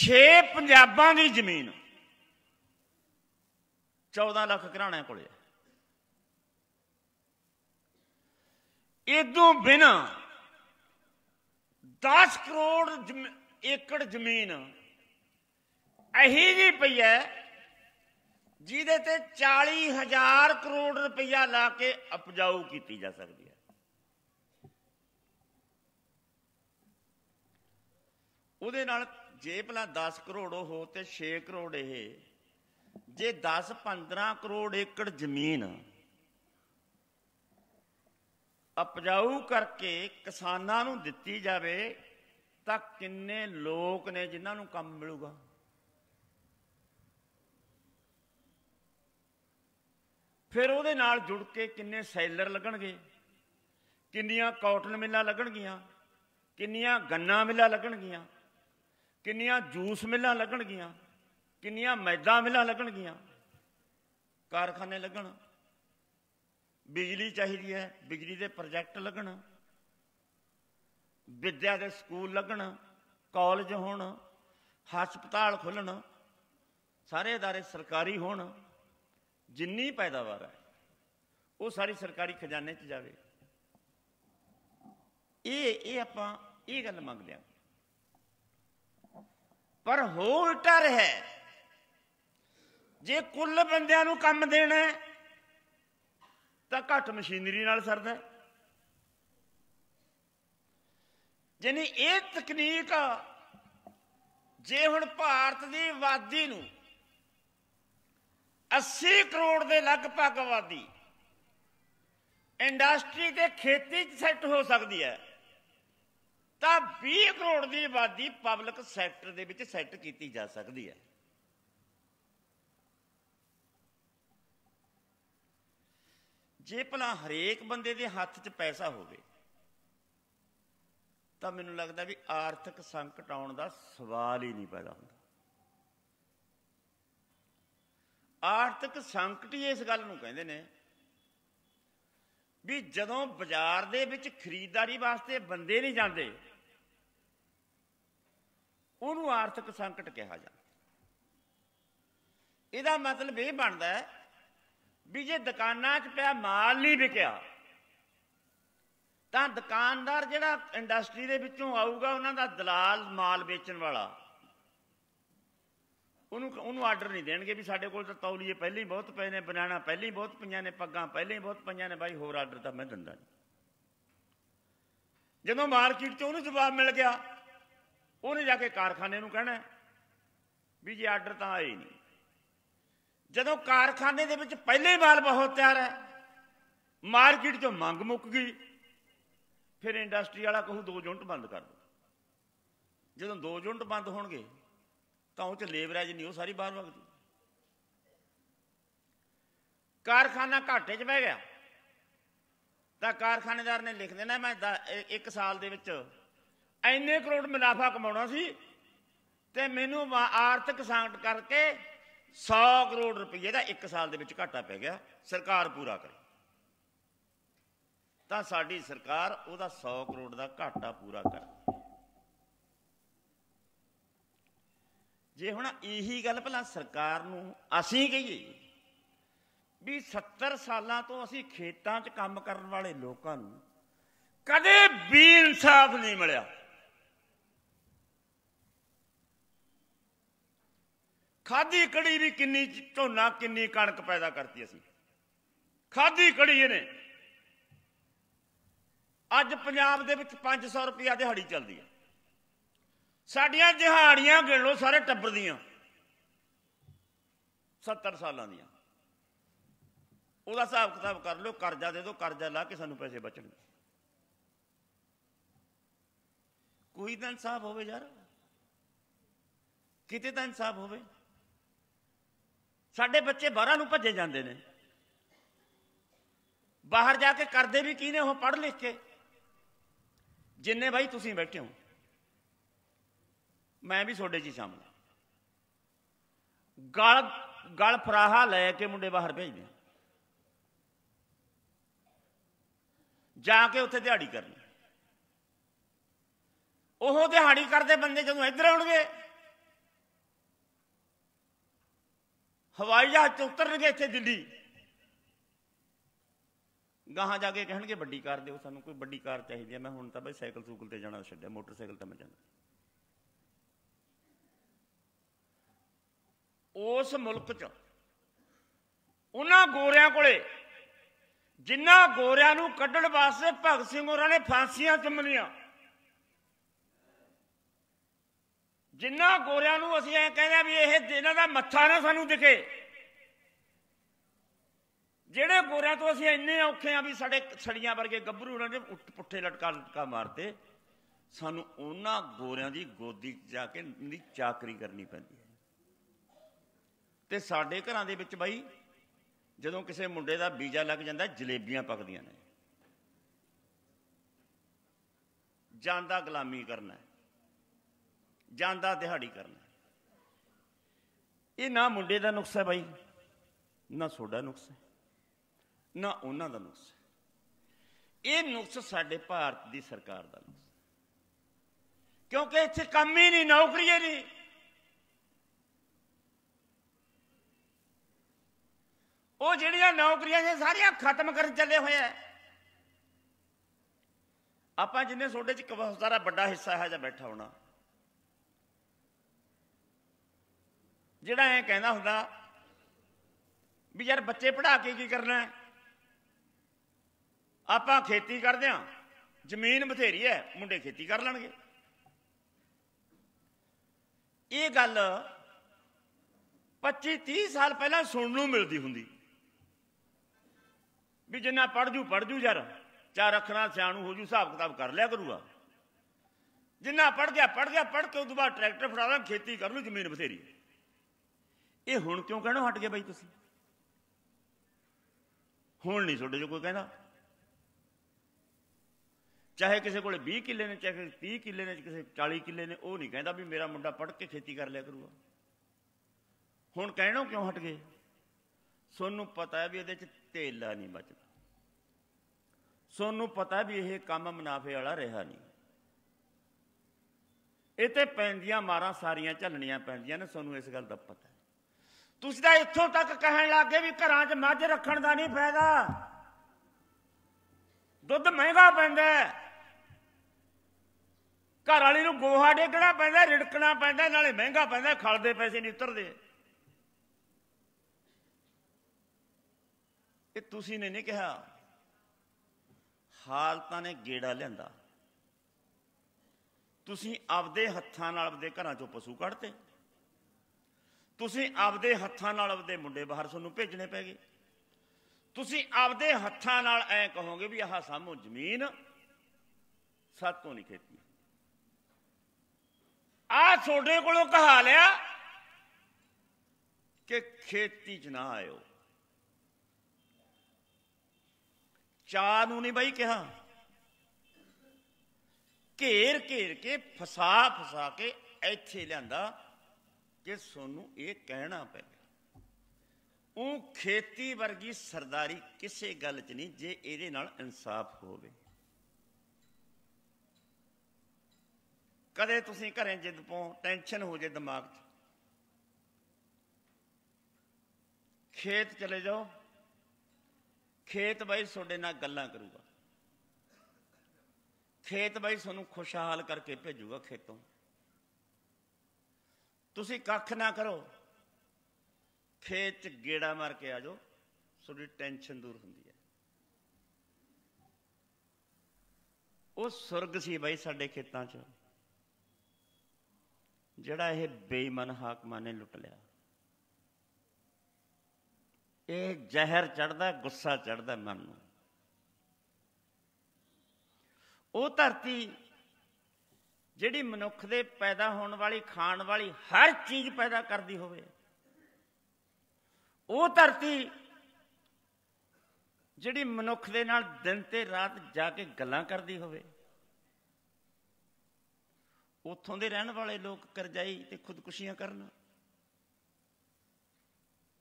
ਛੇ ਪੰਜਾਬਾਂ ਦੀ ਜ਼ਮੀਨ 14 ਲੱਖ ਘਰਾਣਿਆਂ ਕੋਲੇ ਇਦੋਂ ਬਿਨਾ 10 ਕਰੋੜ ਏਕੜ ਜ਼ਮੀਨ ਅਹੀ ਜੀ ਪਈ ਹੈ ਜਿਹਦੇ ਤੇ 40000 ਕਰੋੜ ਰੁਪਇਆ ਲਾ ਕੇ ਉਪਜਾਊ ਕੀਤੀ ਜਾ ਸਕਦੀ ਉਹਦੇ ਨਾਲ ਜੇ ਭਲਾ 10 ਕਰੋੜ ਹੋ ਤੇ 6 ਕਰੋੜ ਇਹ ਜੇ 10 15 ਕਰੋੜ ਏਕੜ ਜ਼ਮੀਨ ਅਪਜਾਊ ਕਰਕੇ ਕਿਸਾਨਾਂ ਨੂੰ ਦਿੱਤੀ ਜਾਵੇ ਤਾਂ ਕਿੰਨੇ ਲੋਕ ਨੇ ਜਿਨ੍ਹਾਂ ਨੂੰ ਕੰਮ ਮਿਲੂਗਾ ਫਿਰ ਉਹਦੇ ਨਾਲ ਜੁੜ ਕੇ ਕਿੰਨੇ ਸੈਲਰ ਲੱਗਣਗੇ ਕਿੰਨੀਆਂ ਕਾਟਨ ਮਿੱਲਾਂ ਲੱਗਣਗੀਆਂ ਕਿੰਨੀਆਂ ਗੰਨਾ ਮਿੱਲਾਂ ਲੱਗਣਗੀਆਂ ਕਿੰਨੀਆਂ ਜੂਸ ਮਿਲਾਂ ਲੱਗਣਗੀਆਂ ਕਿੰਨੀਆਂ ਮੈਦਾ ਮਿਲਾਂ ਲੱਗਣਗੀਆਂ ਕਾਰਖਾਨੇ ਲੱਗਣ ਬਿਜਲੀ ਚਾਹੀਦੀ ਹੈ ਬਿਜਲੀ ਦੇ ਪ੍ਰੋਜੈਕਟ ਲੱਗਣ ਵਿਦਿਆ ਦੇ ਸਕੂਲ ਲੱਗਣ ਕਾਲਜ ਹੋਣ ਹਸਪਤਾਲ ਖੁੱਲਣ ਸਾਰੇ ادارے ਸਰਕਾਰੀ ਹੋਣ ਜਿੰਨੀ ਪੈਦਾਵਾਰ ਹੈ ਉਹ ਸਾਰੀ ਸਰਕਾਰੀ ਖਜ਼ਾਨੇ 'ਚ ਜਾਵੇ ਇਹ ਇਹ ਆਪਾਂ ਇਹ ਗੱਲ ਮੰਗਦੇ ਲਿਆ ਪਰ ਹੋ ਉਲਟਾ ਰਿਹਾ ਜੇ ਕੁੱਲ ਬੰਦਿਆਂ ਨੂੰ ਕੰਮ ਦੇਣਾ ਤਾਂ ਘੱਟ ਮਸ਼ੀਨਰੀ ਨਾਲ ਸਰਦਾ ਜਾਨੀ ਇਹ ਤਕਨੀਕ ਜੇ ਹੁਣ ਭਾਰਤ ਦੀ ਆਬਾਦੀ ਨੂੰ 80 ਕਰੋੜ ਦੇ ਲਗਭਗ ਆਬਾਦੀ ਇੰਡਸਟਰੀ ਤੇ ਖੇਤੀ 'ਚ ਸੈੱਟ ਹੋ ਸਕਦੀ ਹੈ ਤਾਂ 20 ਕਰੋੜ ਦੀ ਆਬਾਦੀ ਪਬਲਿਕ ਸੈਕਟਰ ਦੇ ਵਿੱਚ ਸੈੱਟ ਕੀਤੀ ਜਾ ਸਕਦੀ ਹੈ ਜੇ ਭਲਾ ਹਰੇਕ ਬੰਦੇ ਦੇ ਹੱਥ 'ਚ ਪੈਸਾ ਹੋਵੇ ਤਾਂ ਮੈਨੂੰ ਲੱਗਦਾ ਵੀ ਆਰਥਿਕ ਸੰਕਟ ਆਉਣ ਦਾ ਸਵਾਲ ਹੀ ਨਹੀਂ ਪੈਦਾ ਹੁੰਦਾ ਆਰਥਿਕ ਸੰਕਟ ਹੀ ਇਸ ਗੱਲ ਨੂੰ ਕਹਿੰਦੇ ਨੇ ਵੀ ਜਦੋਂ ਬਾਜ਼ਾਰ ਦੇ ਵਿੱਚ ਖਰੀਦਦਾਰੀ ਵਾਸਤੇ ਬੰਦੇ ਨਹੀਂ ਜਾਂਦੇ ਉਹਨੂੰ ਆਰਥਿਕ ਸੰਕਟ ਕਿਹਾ ਜਾਂਦਾ ਇਹਦਾ ਮਤਲਬ ਇਹ ਬਣਦਾ ਹੈ ਵੀ ਜੇ ਦੁਕਾਨਾਂ 'ਚ ਪਿਆ ਮਾਲ ਨਹੀਂ ਵਿਕਿਆ ਤਾਂ ਦੁਕਾਨਦਾਰ ਜਿਹੜਾ ਇੰਡਸਟਰੀ ਦੇ ਵਿੱਚੋਂ ਆਊਗਾ ਉਹਨਾਂ ਦਾ ਦਲਾਲ ਮਾਲ ਵੇਚਣ ਵਾਲਾ ਉਹਨੂੰ ਉਹਨੂੰ ਆਰਡਰ ਨਹੀਂ ਦੇਣਗੇ ਵੀ ਸਾਡੇ ਕੋਲ ਤਾਂ ਤੌਲੀਏ ਪਹਿਲੇ ਹੀ ਬਹੁਤ ਪਏ ਨੇ ਬਨਾਣਾ ਪਹਿਲੇ ਹੀ ਬਹੁਤ ਪਈਆਂ ਨੇ ਪੱਗਾਂ ਪਹਿਲੇ ਹੀ ਬਹੁਤ ਪਈਆਂ ਨੇ ਬਾਈ ਹੋਰ ਆਰਡਰ ਤਾਂ ਮੈਂ ਦਿੰਦਾ ਨਹੀਂ ਜਦੋਂ ਮਾਰਕੀਟ 'ਚ ਉਹਨੂੰ ਜਵਾਬ ਮਿਲ ਗਿਆ ਉਹਨੇ ਜਾ ਕੇ ਕਾਰਖਾਨੇ ਨੂੰ ਕਹਿਣਾ ਵੀ ਜੇ ਆਰਡਰ ਤਾਂ ਆਏ ਨਹੀਂ ਜਦੋਂ ਕਾਰਖਾਨੇ ਦੇ ਵਿੱਚ ਪਹਿਲੇ ਹੀ ਮਾਲ ਬਹੁਤ ਤਿਆਰ ਹੈ ਮਾਰਕੀਟ 'ਚੋਂ ਮੰਗ ਮੁੱਕ ਗਈ ਫਿਰ ਇੰਡਸਟਰੀ ਵਾਲਾ ਕਹੂ ਦੋ ਯੂਨਿਟ ਬੰਦ ਕਰ ਦੋ ਜਦੋਂ ਦੋ ਯੂਨਿਟ ਬੰਦ ਹੋਣਗੇ ਤਾਂ ਉਹ ਚ ਲੇਵਰੇਜ ਨਹੀਂ ਉਹ ਸਾਰੀ ਬਾਹਰ ਵਗਦੀ ਕਾਰਖਾਨਾ ਘਾਟੇ 'ਚ ਬਹਿ ਗਿਆ ਤਾਂ ਕਾਰਖਾਨੇਦਾਰ ਨੇ ਲਿਖ ਦੇਣਾ ਮੈਂ 1 ਸਾਲ ਦੇ ਵਿੱਚ ਐਨੇ ਕਰੋੜ ਮੁਨਾਫਾ ਕਮਾਉਣਾ ਸੀ ਤੇ ਮੈਨੂੰ ਆਰਥਿਕ ਸੰਕਟ ਕਰਕੇ 100 ਕਰੋੜ ਰੁਪਏ ਦਾ 1 ਸਾਲ ਦੇ ਵਿੱਚ ਘਾਟਾ ਪੈ ਗਿਆ ਸਰਕਾਰ ਪੂਰਾ ਕਰੇ ਤਾਂ ਸਾਡੀ ਸਰਕਾਰ ਉਹਦਾ 100 ਕਰੋੜ ਦਾ ਘਾਟਾ ਪੂਰਾ ਕਰੇ ਜੇ ਹੁਣ ਇਹੀ ਗੱਲ ਭਲਾ ਸਰਕਾਰ ਨੂੰ ਅਸੀਂ ਕਹੀਏ ਵੀ 70 ਸਾਲਾਂ ਤੋਂ ਅਸੀਂ ਖੇਤਾਂ 'ਚ ਕੰਮ ਕਰਨ ਵਾਲੇ ਲੋਕਾਂ ਨੂੰ ਕਦੇ ਵੀ ਇਨਸਾਫ ਨਹੀਂ ਮਿਲਿਆ ਖਾਦੀ ਕੜੀ ਵੀ ਕਿੰਨੀ ਝੋਨਾ ਕਿੰਨੀ ਕਣਕ ਪੈਦਾ ਕਰਤੀ ਅਸੀਂ ਖਾਦੀ ਕੜੀ ਇਹਨੇ ਅੱਜ ਪੰਜਾਬ ਦੇ ਵਿੱਚ 500 ਰੁਪਏ ਦਿਹਾੜੀ ਚੱਲਦੀ ਹੈ ਸਾਡੀਆਂ ਦਿਹਾੜੀਆਂ ਗਿਣ ਲਓ ਸਾਰੇ ਟੱਬਰ ਦੀਆਂ 70 ਸਾਲਾਂ ਦੀਆਂ ਉਹਦਾ ਹਿਸਾਬ ਕਿਤਾਬ ਕਰ ਲਓ ਕਰਜ਼ਾ ਦੇ ਦਿਓ ਕਰਜ਼ਾ ਲਾ ਕੇ ਸਾਨੂੰ ਪੈਸੇ ਬਚਣ ਕੋਈ ਤਾਂ ਇਨਸਾਫ ਹੋਵੇ ਯਾਰ ਕਿਤੇ ਤਾਂ ਇਨਸਾਫ ਹੋਵੇ ਸਾਡੇ ਬੱਚੇ ਬਾਹਰਾਂ ਨੂੰ ਭੱਜੇ ਜਾਂਦੇ ਨੇ ਬਾਹਰ ਜਾ ਕੇ ਕਰਦੇ ਵੀ ਕੀ ਨੇ ਉਹ ਪੜ੍ਹ ਲਿਖ ਕੇ ਜਿੰਨੇ ਭਾਈ ਤੁਸੀਂ ਬੈਠੇ ਹੋ ਮੈਂ ਵੀ ਤੁਹਾਡੇ 'ਚ ਸ਼ਾਮਲ ਹਾਂ ਗਲ ਗਲ ਫਰਾਹਾ ਲੈ ਕੇ ਮੁੰਡੇ ਬਾਹਰ ਭੇਜਦੇ ਜਾ ਕੇ ਉੱਥੇ ਦਿਹਾੜੀ ਕਰਨੀ ਉਹ ਦਿਹਾੜੀ ਕਰਦੇ ਬੰਦੇ ਜਦੋਂ ਇੱਧਰ ਆਉਣਗੇ ਹਵਾਈ ਜਹਾਜ਼ ਤੇ ਉਤਰਨਗੇ ਇੱਥੇ ਦਿੱਲੀ ਗਾਹਾਂ ਜਾ ਕੇ ਕਹਿਣਗੇ ਵੱਡੀ ਕਾਰ ਦਿਓ ਸਾਨੂੰ ਕੋਈ ਵੱਡੀ ਕਾਰ ਚਾਹੀਦੀ ਹੈ ਮੈਂ ਹੁਣ ਤਾਂ ਬਈ ਸਾਈਕਲ ਸੂਕਲ ਤੇ ਜਾਣਾ ਛੱਡਿਆ ਮੋਟਰਸਾਈਕਲ ਤਾਂ ਮੈਂ ਜਾਂਦਾ ਉਸ ਮੁਲਕ 'ਚ ਉਹਨਾਂ ਗੋਰਿਆਂ ਕੋਲੇ ਜਿਨ੍ਹਾਂ ਗੋਰਿਆਂ ਨੂੰ ਕੱਢਣ ਵਾਸਤੇ ਭਗਤ ਸਿੰਘ ਹੋਰਾਂ ਨੇ ਫਾਂਸੀਆਂ ਚੁੰਮਲੀਆਂ ਜਿੰਨਾ ਗੋਰਿਆਂ ਨੂੰ ਅਸੀਂ ਐ ਕਹਿੰਦੇ ਵੀ ਇਹ ਇਹਨਾਂ ਦਾ ਮੱਥਾ ਨਾ ਸਾਨੂੰ ਦਿਖੇ ਜਿਹੜੇ ਗੋਰਿਆਂ ਤੋਂ ਅਸੀਂ ਇੰਨੇ ਔਖੇ ਆ ਵੀ ਸਾਡੇ ਛੜੀਆਂ ਵਰਗੇ ਗੱਭਰੂ ਉਹਨਾਂ ਨੇ ਪੁੱਠੇ ਲਟਕਾ ਲਟਕਾ ਮਾਰਤੇ ਸਾਨੂੰ ਉਹਨਾਂ ਗੋਰਿਆਂ ਦੀ ਗੋਦੀ 'ਚ ਜਾ ਕੇ ਚਾਕਰੀ ਕਰਨੀ ਪੈਂਦੀ ਹੈ ਤੇ ਸਾਡੇ ਘਰਾਂ ਦੇ ਵਿੱਚ ਬਾਈ ਜਦੋਂ ਕਿਸੇ ਮੁੰਡੇ ਦਾ ਵੀਜ਼ਾ ਲੱਗ ਜਾਂਦਾ ਜਲੇਬੀਆਂ ਪੱਕਦੀਆਂ ਨੇ ਜਾਂਦਾ ਗੁਲਾਮੀ ਕਰਨਾ ਜਾਂਦਾ ਦਿਹਾੜੀ ਕਰਨਾ ਇਹ ਨਾ ਮੁੰਡੇ ਦਾ ਨੁਕਸ ਹੈ ਬਾਈ ਨਾ ਸੋਡਾ ਨੁਕਸ ਹੈ ਨਾ ਉਹਨਾਂ ਦਾ ਨੁਕਸ ਇਹ ਨੁਕਸ ਸਾਡੇ ਭਾਰਤ ਦੀ ਸਰਕਾਰ ਦਾ ਨੁਕਸ ਕਿਉਂਕਿ ਇੱਥੇ ਕੰਮ ਹੀ ਨਹੀਂ ਨੌਕਰੀ ਹੀ ਨਹੀਂ ਉਹ ਜਿਹੜੀਆਂ ਨੌਕਰੀਆਂ ਨੇ ਸਾਰੀਆਂ ਖਤਮ ਕਰਨ ਚੱਲੇ ਹੋਏ ਆ ਆਪਾਂ ਜਿੰਨੇ ਸੋਡੇ ਚ ਕਵਸਾਰਾ ਵੱਡਾ ਹਿੱਸਾ ਹੈ ਜਾਂ ਬੈਠਾ ਹੋਣਾ ਜਿਹੜਾ ਐ ਕਹਿੰਦਾ ਹੁੰਦਾ ਵੀ ਯਾਰ ਬੱਚੇ ਪੜਾ ਕੇ ਕੀ ਕਰਨਾ ਆਪਾਂ ਖੇਤੀ ਕਰਦੇ ਆ ਜ਼ਮੀਨ ਬਥੇਰੀ ਐ ਮੁੰਡੇ ਖੇਤੀ ਕਰ ਲੈਣਗੇ ਇਹ ਗੱਲ 25 30 ਸਾਲ ਪਹਿਲਾਂ ਸੁਣਨ ਨੂੰ ਮਿਲਦੀ ਹੁੰਦੀ ਵੀ ਜਿੰਨਾ ਪੜ ਜੂ ਪੜ ਜੂ ਯਾਰ ਚਾ ਰੱਖਣਾ ਸਿਆਣੂ ਹੋ ਜੂ ਹਿਸਾਬ ਕਿਤਾਬ ਕਰ ਲਿਆ ਕਰੂਗਾ ਜਿੰਨਾ ਪੜ ਗਿਆ ਪੜ ਗਿਆ ਪੜ ਕੇ ਉਦੋਂ ਬਾਅਦ ਟਰੈਕਟਰ ਫੜਾ ਲਾ ਖੇਤੀ ਕਰ ਲੂ ਜ਼ਮੀਨ ਬਥੇਰੀ ਇਹ ਹੁਣ ਕਿਉਂ ਕਹਿਣਾ ਹਟ ਗਿਆ ਬਾਈ ਤੁਸੀਂ ਹੁਣ ਨਹੀਂ ਤੁਹਾਡੇ ਜੋ ਕੋਈ ਕਹਿੰਦਾ ਚਾਹੇ ਕਿਸੇ ਕੋਲੇ 20 ਕਿੱਲੇ ਨੇ ਚਾਹੇ 30 ਕਿੱਲੇ ਨੇ ਕਿਸੇ 40 ਕਿੱਲੇ ਨੇ ਉਹ ਨਹੀਂ ਕਹਿੰਦਾ ਵੀ ਮੇਰਾ ਮੁੰਡਾ ਪੜ ਕੇ ਖੇਤੀ ਕਰ ਲਿਆ ਕਰੂਗਾ ਹੁਣ ਕਹਿਣੋਂ ਕਿਉਂ ਹਟ ਗਏ ਸੋਨੂੰ ਪਤਾ ਹੈ ਵੀ ਇਹਦੇ ਚ ਤੇਲਾ ਨਹੀਂ ਬਚਦਾ ਸੋਨੂੰ ਪਤਾ ਵੀ ਇਹ ਕੰਮ ਮੁਨਾਫੇ ਵਾਲਾ ਰਿਹਾ ਨਹੀਂ ਇਹ ਤੇ ਪੈਂਦੀਆਂ ਮਾਰਾਂ ਸਾਰੀਆਂ ਝੱਲਣੀਆਂ ਪੈਂਦੀਆਂ ਨੇ ਸਾਨੂੰ ਇਸ ਗੱਲ ਦਾ ਪਤਾ ਤੁਸੀਂ ਤਾਂ ਇੱਥੋਂ ਤੱਕ ਕਹਿਣ ਲੱਗੇ ਵੀ ਘਰਾਂ 'ਚ ਮੱਝ ਰੱਖਣ ਦਾ ਨਹੀਂ ਫਾਇਦਾ ਦੁੱਧ ਮਹਿੰਗਾ ਪੈਂਦਾ ਘਰ ਵਾਲੀ ਨੂੰ ਗੋਹਾ ਡੇਗਣਾ ਪੈਂਦਾ ਰਿੜਕਣਾ ਪੈਂਦਾ ਨਾਲੇ ਮਹਿੰਗਾ ਪੈਂਦਾ ਖਲਦੇ ਦੇ ਪੈਸੇ ਨਹੀਂ ਉਤਰਦੇ ਇਹ ਤੁਸੀਂ ਨੇ ਨਹੀਂ ਕਿਹਾ ਹਾਲਤਾਂ ਨੇ ਗੇੜਾ ਲਿਆਂਦਾ ਤੁਸੀਂ ਆਪਦੇ ਹੱਥਾਂ ਨਾਲ ਆਪਦੇ ਘਰਾਂ ਚੋਂ ਪਸ਼ੂ ਕੱਢਤੇ ਤੁਸੀਂ ਆਪਦੇ ਹੱਥਾਂ ਨਾਲ ਆਪਦੇ ਮੁੰਡੇ ਬਾਹਰ ਤੁਹਾਨੂੰ ਭੇਜਣੇ ਪੈ ਗਏ ਤੁਸੀਂ ਆਪਦੇ ਹੱਥਾਂ ਨਾਲ ਐ ਕਹੋਗੇ ਵੀ ਆਹ ਸਾਹਮਣੇ ਜ਼ਮੀਨ ਸਾਤੋਂ ਨਹੀਂ ਖੇਤੀ ਆ ਛੋਡੇ ਕੋਲੋਂ ਕਹਾ ਲਿਆ ਕਿ ਖੇਤੀ ਚ ਨਾ ਆਇਓ ਚਾਹ ਨੂੰ ਨਹੀਂ ਬਈ ਕਿਹਾ ਘੇਰ ਘੇਰ ਕੇ ਫਸਾ ਫਸਾ ਕੇ ਇੱਥੇ ਲਿਆਂਦਾ ਕਿ ਸੋਨੂੰ ਇਹ ਕਹਿਣਾ ਪਵੇ ਉਹ ਖੇਤੀ ਵਰਗੀ ਸਰਦਾਰੀ ਕਿਸੇ ਗੱਲ 'ਚ ਨਹੀਂ ਜੇ ਇਹਦੇ ਨਾਲ ਇਨਸਾਫ ਹੋਵੇ ਕਦੇ ਤੁਸੀਂ ਘਰੇ ਜਿੱਦ ਪੋ ਟੈਨਸ਼ਨ ਹੋ ਜੇ ਦਿਮਾਗ 'ਚ ਖੇਤ ਚਲੇ ਜਾਓ ਖੇਤ ਬਾਈ ਤੁਹਾਡੇ ਨਾਲ ਗੱਲਾਂ ਕਰੂਗਾ ਖੇਤ ਬਾਈ ਤੁਹਾਨੂੰ ਖੁਸ਼ਹਾਲ ਕਰਕੇ ਭੇਜੂਗਾ ਖੇਤੋਂ ਤੁਸੀਂ ਕੱਖ ਨਾ ਕਰੋ ਖੇਤ ਚ ਗੇੜਾ ਮਾਰ ਕੇ ਆ ਜਾਓ ਤੁਹਾਡੀ ਟੈਨਸ਼ਨ ਦੂਰ ਹੁੰਦੀ ਹੈ ਉਹ ਸੁਰਗ ਸੀ ਬਾਈ ਸਾਡੇ ਖੇਤਾਂ 'ਚ ਜਿਹੜਾ ਇਹ ਬੇਈਮਾਨ ਹਾਕਮਾਂ ਨੇ ਲੁੱਟ ਲਿਆ ਇਹ ਜ਼ਹਿਰ ਚੜਦਾ ਗੁੱਸਾ ਚੜਦਾ ਮਨ ਨੂੰ ਉਹ ਧਰਤੀ ਜਿਹੜੀ ਮਨੁੱਖ ਦੇ ਪੈਦਾ ਹੋਣ ਵਾਲੀ ਖਾਣ ਵਾਲੀ ਹਰ ਚੀਜ਼ ਪੈਦਾ ਕਰਦੀ ਹੋਵੇ ਉਹ ਧਰਤੀ ਜਿਹੜੀ ਮਨੁੱਖ ਦੇ ਨਾਲ ਦਿਨ ਤੇ ਰਾਤ ਜਾ ਕੇ ਗੱਲਾਂ ਕਰਦੀ ਹੋਵੇ ਉਥੋਂ ਦੇ ਰਹਿਣ ਵਾਲੇ ਲੋਕ ਕਰਜਾਈ ਤੇ ਖੁਦਕੁਸ਼ੀਆਂ ਕਰਨਾ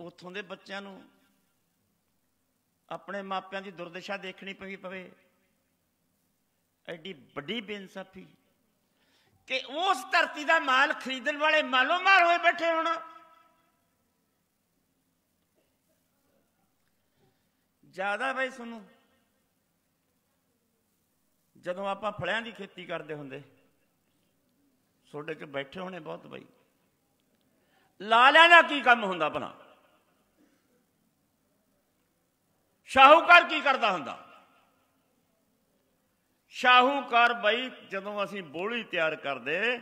ਉੱਥੋਂ ਦੇ ਬੱਚਿਆਂ ਨੂੰ ਆਪਣੇ ਮਾਪਿਆਂ ਦੀ ਦੁਰਦਸ਼ਾ ਦੇਖਣੀ ਪਈ ਪਵੇ ਐਡੀ ਵੱਡੀ ਬੇਇਨਸਾਫੀ ਕਿ ਉਸ ਧਰਤੀ ਦਾ ਮਾਲ ਖਰੀਦਣ ਵਾਲੇ ਮਾਲੋ ਮਾਰ ਹੋਏ ਬੈਠੇ ਹੋਣ ਜਿਆਦਾ ਬਈ ਸੁਣੋ ਜਦੋਂ ਆਪਾਂ ਫਲਿਆਂ ਦੀ ਖੇਤੀ ਕਰਦੇ ਹੁੰਦੇ ਛੋਡੇ ਚ ਬੈਠੇ ਹੋਣੇ ਬਹੁਤ ਬਈ ਲਾਲਿਆਂ ਦਾ ਕੀ ਕੰਮ ਹੁੰਦਾ ਬਣਾ ਸ਼ਾਹੂਕਾਰ ਕੀ ਕਰਦਾ ਹੁੰਦਾ ਸ਼ਾਹੂਕਾਰ ਬਈ ਜਦੋਂ ਅਸੀਂ ਬੋਲੀ ਤਿਆਰ ਕਰਦੇ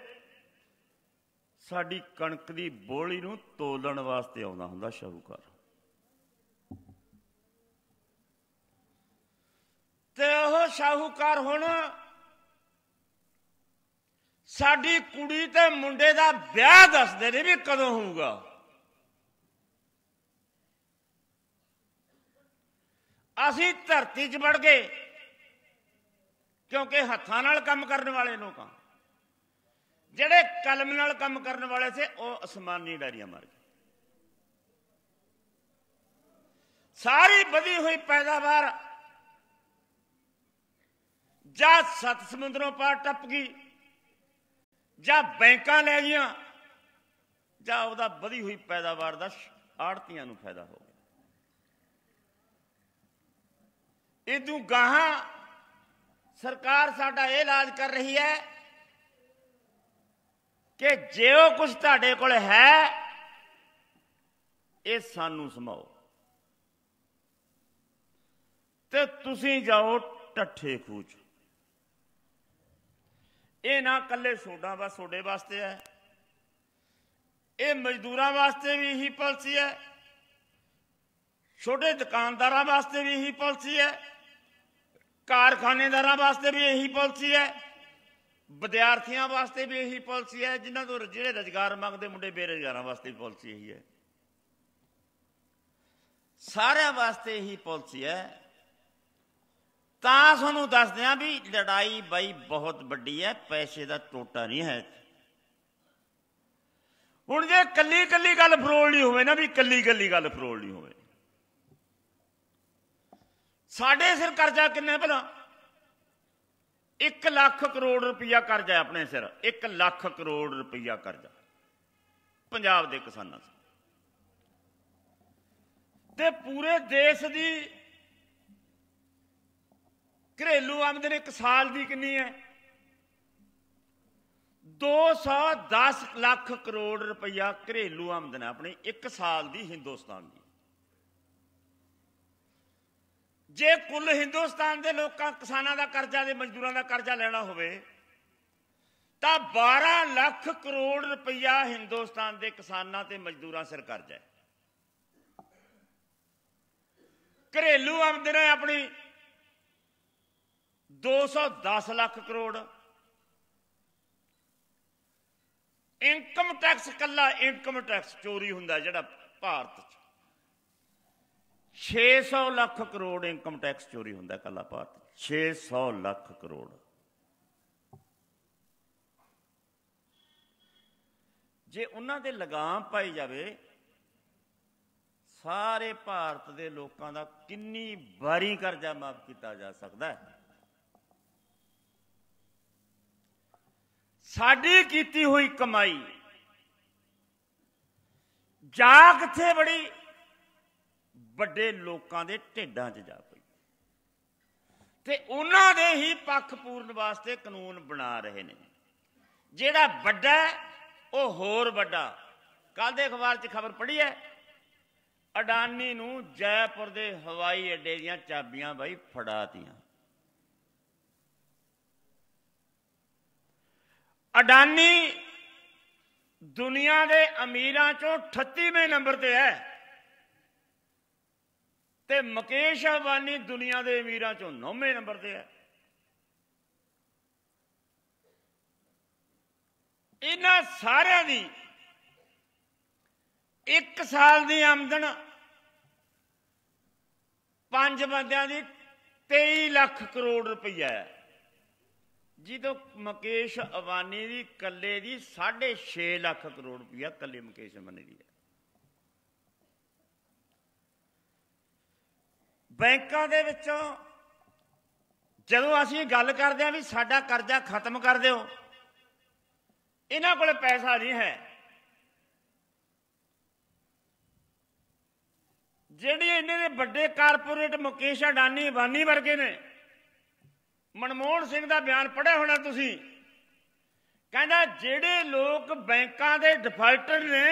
ਸਾਡੀ ਕਣਕ ਦੀ ਬੋਲੀ ਨੂੰ ਤੋਲਣ ਵਾਸਤੇ ਆਉਂਦਾ ਹੁੰਦਾ ਸ਼ਾਹੂਕਾਰ ਤੇ ਉਹ ਸ਼ਾਹੂਕਾਰ ਹੁਣ ਸਾਡੀ ਕੁੜੀ ਤੇ ਮੁੰਡੇ ਦਾ ਵਿਆਹ ਦੱਸਦੇ ਨੇ ਵੀ ਕਦੋਂ ਹੋਊਗਾ ਅਸੀਂ ਧਰਤੀ 'ਚ ਵੜ ਗਏ ਕਿਉਂਕਿ ਹੱਥਾਂ ਨਾਲ ਕੰਮ ਕਰਨ ਵਾਲੇ ਲੋਕਾਂ ਜਿਹੜੇ ਕਲਮ ਨਾਲ ਕੰਮ ਕਰਨ ਵਾਲੇ ਸੀ ਉਹ ਅਸਮਾਨੀ ਡਾਰੀਆਂ ਮਾਰ ਗਏ ਸਾਰੀ ਵਧੀ ਹੋਈ ਪੈਦਾਵਾਰ ਜਾਂ ਸੱਤ ਸਮੁੰਦਰੋਂ ਪਾਰ ਟੱਪ ਗਈ ਜਾਂ ਬੈਂਕਾਂ ਲੈ ਗਈਆਂ ਜਾਂ ਉਹਦਾ ਵਧੀ ਹੋਈ ਪੈਦਾਵਾਰ ਦਾ ਆੜਤੀਆਂ ਨੂੰ ਫਾਇਦਾ ਹੋ ਇਦੋਂ ਗਾਹਾਂ ਸਰਕਾਰ ਸਾਡਾ ਇਹ ਇਲਾਜ ਕਰ ਰਹੀ ਹੈ ਕਿ ਜੇ ਉਹ ਕੁਝ ਤੁਹਾਡੇ ਕੋਲ ਹੈ ਇਹ ਸਾਨੂੰ ਸਮਾਓ ਤੇ ਤੁਸੀਂ ਜਾਓ ਟੱਠੇ ਖੂਚ ਇਹ ਨਾ ਕੱਲੇ ਸੋਡਾ ਬਸ ਛੋਡੇ ਵਾਸਤੇ ਹੈ ਇਹ ਮਜ਼ਦੂਰਾਂ ਵਾਸਤੇ ਵੀ ਇਹੀ ਪਾਲਸੀ ਹੈ ਛੋਟੇ ਦੁਕਾਨਦਾਰਾਂ ਵਾਸਤੇ ਵੀ ਇਹੀ ਪਾਲਸੀ ਹੈ ਕਾਰਖਾਨੇਦਾਰਾਂ ਵਾਸਤੇ ਵੀ ਇਹੀ ਪਾਲਿਸੀ ਹੈ ਵਿਦਿਆਰਥੀਆਂ ਵਾਸਤੇ ਵੀ ਇਹੀ ਪਾਲਿਸੀ ਹੈ ਜਿਨ੍ਹਾਂ ਤੋਂ ਜਿਹੜੇ ਰੋਜ਼ਗਾਰ ਮੰਗਦੇ ਮੁੰਡੇ ਬੇਰੋਜ਼ਗਾਰਾਂ ਵਾਸਤੇ ਵੀ ਪਾਲਿਸੀ ਇਹੀ ਹੈ ਸਾਰਿਆਂ ਵਾਸਤੇ ਇਹੀ ਪਾਲਿਸੀ ਹੈ ਤਾਂ ਤੁਹਾਨੂੰ ਦੱਸਦੇ ਆ ਵੀ ਲੜਾਈ ਬਾਈ ਬਹੁਤ ਵੱਡੀ ਹੈ ਪੈਸੇ ਦਾ ਟੋਟਾ ਨਹੀਂ ਹੈ ਹੁਣ ਜੇ ਕੱਲੀ ਕੱਲੀ ਗੱਲ ਫਰੋਲ ਨਹੀਂ ਹੋਵੇ ਨਾ ਵੀ ਕੱਲੀ ਕੱਲੀ ਗੱਲ ਫਰੋਲ ਨਹੀਂ ਹੋਵੇ ਸਾਡੇ ਸਿਰ ਕਰਜ਼ਾ ਕਿੰਨਾ ਭਲਾ 1 ਲੱਖ ਕਰੋੜ ਰੁਪਈਆ ਕਰਜ਼ਾ ਆਪਣੇ ਸਿਰ 1 ਲੱਖ ਕਰੋੜ ਰੁਪਈਆ ਕਰਜ਼ਾ ਪੰਜਾਬ ਦੇ ਕਿਸਾਨਾਂ ਦਾ ਤੇ ਪੂਰੇ ਦੇਸ਼ ਦੀ ਘਰੇਲੂ ਆਮਦਨ ਇੱਕ ਸਾਲ ਦੀ ਕਿੰਨੀ ਹੈ 210 ਲੱਖ ਕਰੋੜ ਰੁਪਈਆ ਘਰੇਲੂ ਆਮਦਨ ਆਪਣੀ ਇੱਕ ਸਾਲ ਦੀ ਹਿੰਦੁਸਤਾਨ ਦੀ ਜੇ ਕੁੱਲ ਹਿੰਦੁਸਤਾਨ ਦੇ ਲੋਕਾਂ ਕਿਸਾਨਾਂ ਦਾ ਕਰਜ਼ਾ ਦੇ ਮਜ਼ਦੂਰਾਂ ਦਾ ਕਰਜ਼ਾ ਲੈਣਾ ਹੋਵੇ ਤਾਂ 12 ਲੱਖ ਕਰੋੜ ਰੁਪਈਆ ਹਿੰਦੁਸਤਾਨ ਦੇ ਕਿਸਾਨਾਂ ਤੇ ਮਜ਼ਦੂਰਾਂ ਸਿਰ ਕਰਜ਼ਾ ਹੈ ਘਰੇਲੂ ਆਮਦਨ ਹੈ ਆਪਣੀ 210 ਲੱਖ ਕਰੋੜ ਇਨਕਮ ਟੈਕਸ ਕੱਲਾ ਇਨਕਮ ਟੈਕਸ ਚੋਰੀ ਹੁੰਦਾ ਜਿਹੜਾ ਭਾਰਤ 'ਚ 600 ਲੱਖ ਕਰੋੜ ਇਨਕਮ ਟੈਕਸ ਚੋਰੀ ਹੁੰਦਾ ਕੱਲਾ ਭਾਰਤ 600 ਲੱਖ ਕਰੋੜ ਜੇ ਉਹਨਾਂ ਦੇ ਲਗਾਮ ਪਾਈ ਜਾਵੇ ਸਾਰੇ ਭਾਰਤ ਦੇ ਲੋਕਾਂ ਦਾ ਕਿੰਨੀ ਵਾਰੀ ਕਰਜ਼ਾ ਮਾਫ ਕੀਤਾ ਜਾ ਸਕਦਾ ਸਾਡੀ ਕੀਤੀ ਹੋਈ ਕਮਾਈ ਜਾ ਕਿੱਥੇ ਬੜੀ ਵੱਡੇ ਲੋਕਾਂ ਦੇ ਢਿੱਡਾਂ 'ਚ ਜਾ ਪਈ ਤੇ ਉਹਨਾਂ ਦੇ ਹੀ ਪੱਖ ਪੂਰਨ ਵਾਸਤੇ ਕਾਨੂੰਨ ਬਣਾ ਰਹੇ ਨੇ ਜਿਹੜਾ ਵੱਡਾ ਉਹ ਹੋਰ ਵੱਡਾ ਕੱਲ ਦੇ ਅਖਬਾਰ 'ਚ ਖਬਰ ਪੜ੍ਹੀ ਹੈ ਅਡਾਨੀ ਨੂੰ ਜੈਪੁਰ ਦੇ ਹਵਾਈ ਅੱਡੇ ਦੀਆਂ ਚਾਬੀਆਂ ਬਾਈ ਫੜਾਤੀਆਂ ਅਡਾਨੀ ਦੁਨੀਆ ਦੇ ਅਮੀਰਾਂ ਚੋਂ 38ਵੇਂ ਨੰਬਰ ਤੇ ਹੈ ਤੇ ਮੁਕੇਸ਼ ਅਬਾਨੀ ਦੁਨੀਆ ਦੇ ਅਮੀਰਾਂ ਚੋਂ 9ਵੇਂ ਨੰਬਰ ਤੇ ਹੈ ਇਹਨਾਂ ਸਾਰਿਆਂ ਦੀ 1 ਸਾਲ ਦੀ ਆਮਦਨ ਪੰਜ ਬੰਦਿਆਂ ਦੀ 23 ਲੱਖ ਕਰੋੜ ਰੁਪਈਆ ਹੈ ਜਦੋਂ ਮੁਕੇਸ਼ ਅਵਾਨੀ ਦੀ ਕੱਲੇ ਦੀ 6.5 ਲੱਖ ਕਰੋੜ ਰੁਪਈਆ ਕੱਲੇ ਮੁਕੇਸ਼ ਅਵਾਨੀ ਦੀ ਬੈਂਕਾਂ ਦੇ ਵਿੱਚੋਂ ਜਦੋਂ ਅਸੀਂ ਗੱਲ ਕਰਦੇ ਆਂ ਵੀ ਸਾਡਾ ਕਰਜ਼ਾ ਖਤਮ ਕਰ ਦਿਓ ਇਹਨਾਂ ਕੋਲ ਪੈਸਾ ਨਹੀਂ ਹੈ ਜਿਹੜੇ ਇਹਨਾਂ ਦੇ ਵੱਡੇ ਕਾਰਪੋਰੇਟ ਮੁਕੇਸ਼ ਅਡਾਨੀ ਬਾਨੀ ਵਰਗੇ ਨੇ ਮਨਮੋਹਨ ਸਿੰਘ ਦਾ ਬਿਆਨ ਪੜਿਆ ਹੋਣਾ ਤੁਸੀਂ ਕਹਿੰਦਾ ਜਿਹੜੇ ਲੋਕ ਬੈਂਕਾਂ ਦੇ ਡਿਫਾਲਟਰ ਨੇ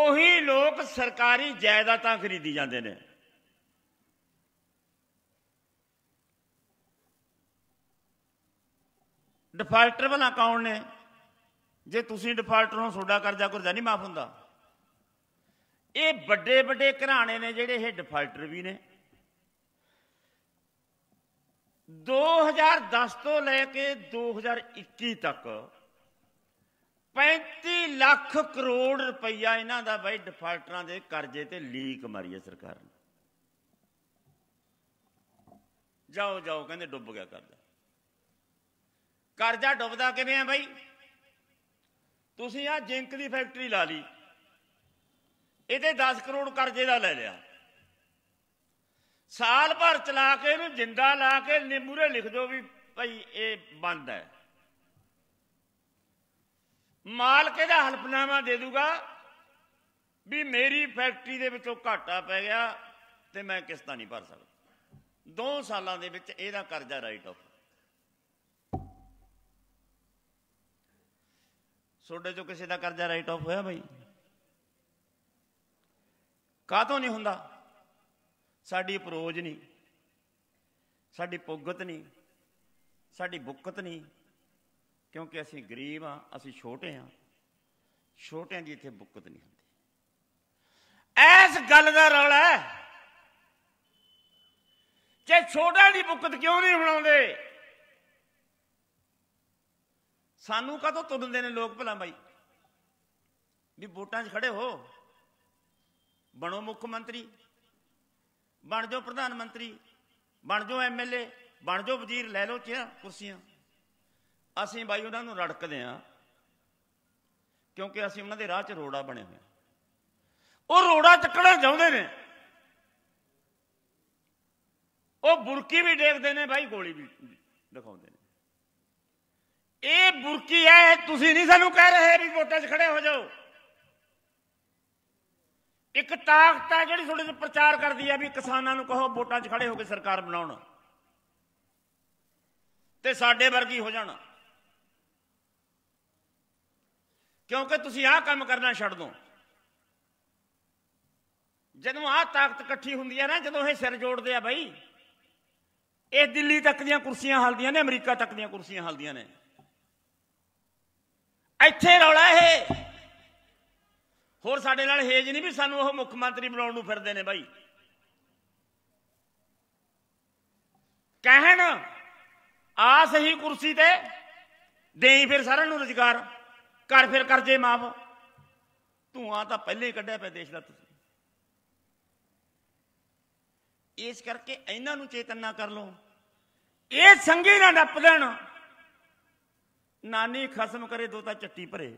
ਉਹੀ ਲੋਕ ਸਰਕਾਰੀ ਜਾਇਦਾਦਾਂ ਖਰੀਦੀ ਜਾਂਦੇ ਨੇ ਡਿਫਾਲਟਰ ਬਣਾ ਕੌਣ ਨੇ ਜੇ ਤੁਸੀਂ ਡਿਫਾਲਟਰ ਨੂੰ ਸੋਡਾ ਕਰਜ਼ਾ ਕਰਜ਼ਾ ਨਹੀਂ ਮਾਫ ਹੁੰਦਾ ਇਹ ਵੱਡੇ ਵੱਡੇ ਘਰਾਣੇ ਨੇ ਜਿਹੜੇ ਇਹ ਡਿਫਾਲਟਰ ਵੀ ਨੇ 2010 ਤੋਂ ਲੈ ਕੇ 2021 ਤੱਕ 35 ਲੱਖ ਕਰੋੜ ਰੁਪਈਆ ਇਹਨਾਂ ਦਾ ਬਈ ਡਿਫਾਲਟਰਾਂ ਦੇ ਕਰਜ਼ੇ ਤੇ ਲੀਕ ਮਾਰੀ ਹੈ ਸਰਕਾਰ ਨੇ ਜਾਓ ਜਾਓ ਕਹਿੰਦੇ ਡੁੱਬ ਗਿਆ ਕਰਜ਼ਾ ਕਰਜ਼ਾ ਡੁੱਬਦਾ ਕਿਵੇਂ ਆ ਬਾਈ ਤੁਸੀਂ ਆ ਜਿੰਕ ਦੀ ਫੈਕਟਰੀ ਲਾ ਲਈ ਇਹਦੇ 10 ਕਰੋੜ ਕਰਜ਼ੇ ਦਾ ਲੈ ਲਿਆ ਸਾਲ ਭਰ ਚਲਾ ਕੇ ਇਹਨੂੰ ਜਿੰਦਾ ਲਾ ਕੇ ਨਿਮੂਰੇ ਲਿਖ ਦਿਓ ਵੀ ਭਾਈ ਇਹ ਬੰਦ ਹੈ ਮਾਲਕ ਇਹਦਾ ਹਲਫਨਾਮਾ ਦੇ ਦੂਗਾ ਵੀ ਮੇਰੀ ਫੈਕਟਰੀ ਦੇ ਵਿੱਚੋਂ ਘਾਟਾ ਪੈ ਗਿਆ ਤੇ ਮੈਂ ਕਿਸ਼ਤਾਂ ਨਹੀਂ ਭਰ ਸਕਦਾ 2 ਸਾਲਾਂ ਦੇ ਵਿੱਚ ਇਹਦਾ ਕਰਜ਼ਾ ਰਾਈਟ ਆਫ ਤੁਹਾਡੇ ਚੋਂ ਕਿਸੇ ਦਾ ਕਰਜ਼ਾ ਰਾਈਟ ਆਫ ਹੋਇਆ ਬਾਈ ਕਾਤੋਂ ਨਹੀਂ ਹੁੰਦਾ ਸਾਡੀ ਅਪਰੋਚ ਨਹੀਂ ਸਾਡੀ ਪੁਗਤ ਨਹੀਂ ਸਾਡੀ ਬੁੱਕਤ ਨਹੀਂ ਕਿਉਂਕਿ ਅਸੀਂ ਗਰੀਬ ਆ ਅਸੀਂ ਛੋਟੇ ਆ ਛੋਟਿਆਂ ਦੀ ਇੱਥੇ ਬੁੱਕਤ ਨਹੀਂ ਹੁੰਦੀ ਐਸ ਗੱਲ ਦਾ ਰੌਲਾ ਹੈ ਜੇ ਛੋਟਿਆਂ ਦੀ ਬੁੱਕਤ ਕਿਉਂ ਨਹੀਂ ਬਣਾਉਂਦੇ ਸਾਨੂੰ ਕਾਹਤੋਂ ਤੁਰਦੇ ਨੇ ਲੋਕ ਭਲਾ ਬਾਈ ਵੀ ਵੋਟਾਂ 'ਚ ਖੜੇ ਹੋ ਬਣੋ ਮੁੱਖ ਮੰਤਰੀ ਬਣ ਜਾਓ ਪ੍ਰਧਾਨ ਮੰਤਰੀ ਬਣ ਜਾਓ ਐਮਐਲਏ ਬਣ ਜਾਓ ਵਜ਼ੀਰ ਲੈ ਲਓ ਚਿਆ ਕੁਰਸੀਆਂ ਅਸੀਂ ਬਾਈ ਉਹਨਾਂ ਨੂੰ ਰੜਕਦੇ ਆ ਕਿਉਂਕਿ ਅਸੀਂ ਉਹਨਾਂ ਦੇ ਰਾਹ 'ਚ ਰੋੜਾ ਬਣੇ ਹੋਏ ਉਹ ਰੋੜਾ ਚੱਕਣਾ ਚਾਹੁੰਦੇ ਨੇ ਉਹ ਬੁਰਕੀ ਵੀ ਦੇਖਦੇ ਨੇ ਬਾਈ ਗੋਲੀ ਵੀ ਦਿਖਾਉਂਦੇ ਨੇ ਇਹ ਬੁਰਕੀ ਐ ਤੁਸੀਂ ਨਹੀਂ ਸਾਨੂੰ ਕਹਿ ਰਹੇ ਵੀ ਵੋਟਾਂ 'ਚ ਖੜੇ ਹੋ ਜਾਓ ਇੱਕ ਤਾਕਤ ਹੈ ਜਿਹੜੀ ਤੁਹਾਡੇ ਤੇ ਪ੍ਰਚਾਰ ਕਰਦੀ ਆ ਵੀ ਕਿਸਾਨਾਂ ਨੂੰ ਕਹੋ ਵੋਟਾਂ 'ਚ ਖੜੇ ਹੋ ਕੇ ਸਰਕਾਰ ਬਣਾਉਣ ਤੇ ਸਾਡੇ ਵਰਗੀ ਹੋ ਜਾਣਾ ਕਿਉਂਕਿ ਤੁਸੀਂ ਆਹ ਕੰਮ ਕਰਨਾ ਛੱਡ ਦੋ ਜਦੋਂ ਆਹ ਤਾਕਤ ਇਕੱਠੀ ਹੁੰਦੀ ਹੈ ਨਾ ਜਦੋਂ ਇਹ ਸਿਰ ਜੋੜਦੇ ਆ ਬਾਈ ਇਹ ਦਿੱਲੀ ਤੱਕ ਦੀਆਂ ਕੁਰਸੀਆਂ ਹਲਦੀਆਂ ਨੇ ਅਮਰੀਕਾ ਤੱਕ ਦੀਆਂ ਕੁਰਸੀਆਂ ਹਲਦੀਆਂ ਨੇ ਇੱਥੇ ਰੌਲਾ ਇਹ ਹੋਰ ਸਾਡੇ ਨਾਲ ਹੇਜ ਨਹੀਂ ਵੀ ਸਾਨੂੰ ਉਹ ਮੁੱਖ ਮੰਤਰੀ ਬਣਾਉਣ ਨੂੰ ਫਿਰਦੇ ਨੇ ਬਾਈ ਕਹਿਣ ਆ ਸਹੀ ਕੁਰਸੀ ਤੇ ਦੇਈ ਫਿਰ ਸਾਰਿਆਂ ਨੂੰ ਰੁਜ਼ਗਾਰ ਕਰ ਫਿਰ ਕਰਜੇ ਮਾਫ ਧੂਆਂ ਤਾਂ ਪਹਿਲੇ ਹੀ ਕੱਢਿਆ ਪਿਆ ਦੇਸ਼ ਦਾ ਤੁਸੀਂ ਇਸ ਕਰਕੇ ਇਹਨਾਂ ਨੂੰ ਚੇਤਨਾ ਕਰ ਲਓ ਇਹ ਸੰਗੀ ਨਾ ਨੱਪ ਦੇਣ ਨਾਨੀ ਖਸਮ ਕਰੇ ਦੋ ਤਾਂ ਚੱਟੀ ਭਰੇ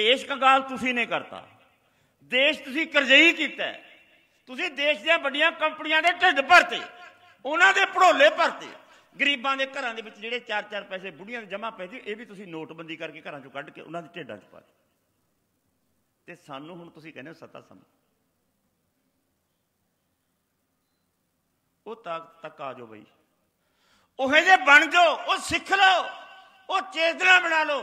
ਦੇਸ਼ ਕੰਗਾਲ ਤੁਸੀਂ ਨੇ ਕਰਤਾ ਦੇਸ਼ ਤੁਸੀਂ ਕਰਜ਼ਈ ਕੀਤਾ ਤੁਸੀਂ ਦੇਸ਼ ਦੀਆਂ ਵੱਡੀਆਂ ਕੰਪਨੀਆਂ ਦੇ ਢਿੱਡ ਭਰਤੇ ਉਹਨਾਂ ਦੇ ਭੜੋਲੇ ਭਰਤੇ ਗਰੀਬਾਂ ਦੇ ਘਰਾਂ ਦੇ ਵਿੱਚ ਜਿਹੜੇ 4-4 ਪੈਸੇ ਬੁੱਢੀਆਂ ਦੇ ਜਮਾ ਪੈਦੇ ਇਹ ਵੀ ਤੁਸੀਂ ਨੋਟਬੰਦੀ ਕਰਕੇ ਘਰਾਂ ਚੋਂ ਕੱਢ ਕੇ ਉਹਨਾਂ ਦੇ ਢਿੱਡਾਂ 'ਚ ਪਾ ਦਿੱਤੇ ਤੇ ਸਾਨੂੰ ਹੁਣ ਤੁਸੀਂ ਕਹਿੰਦੇ ਹੋ ਸੱਤਾ ਸਮ ਉਹ ਤਾਕਤ ਤੱਕ ਆ ਜਾਓ ਬਈ ਉਹ ਜੇ ਬਣ ਜਾਓ ਉਹ ਸਿੱਖ ਲਓ ਉਹ ਚੇਤਨਾ ਬਣਾ ਲਓ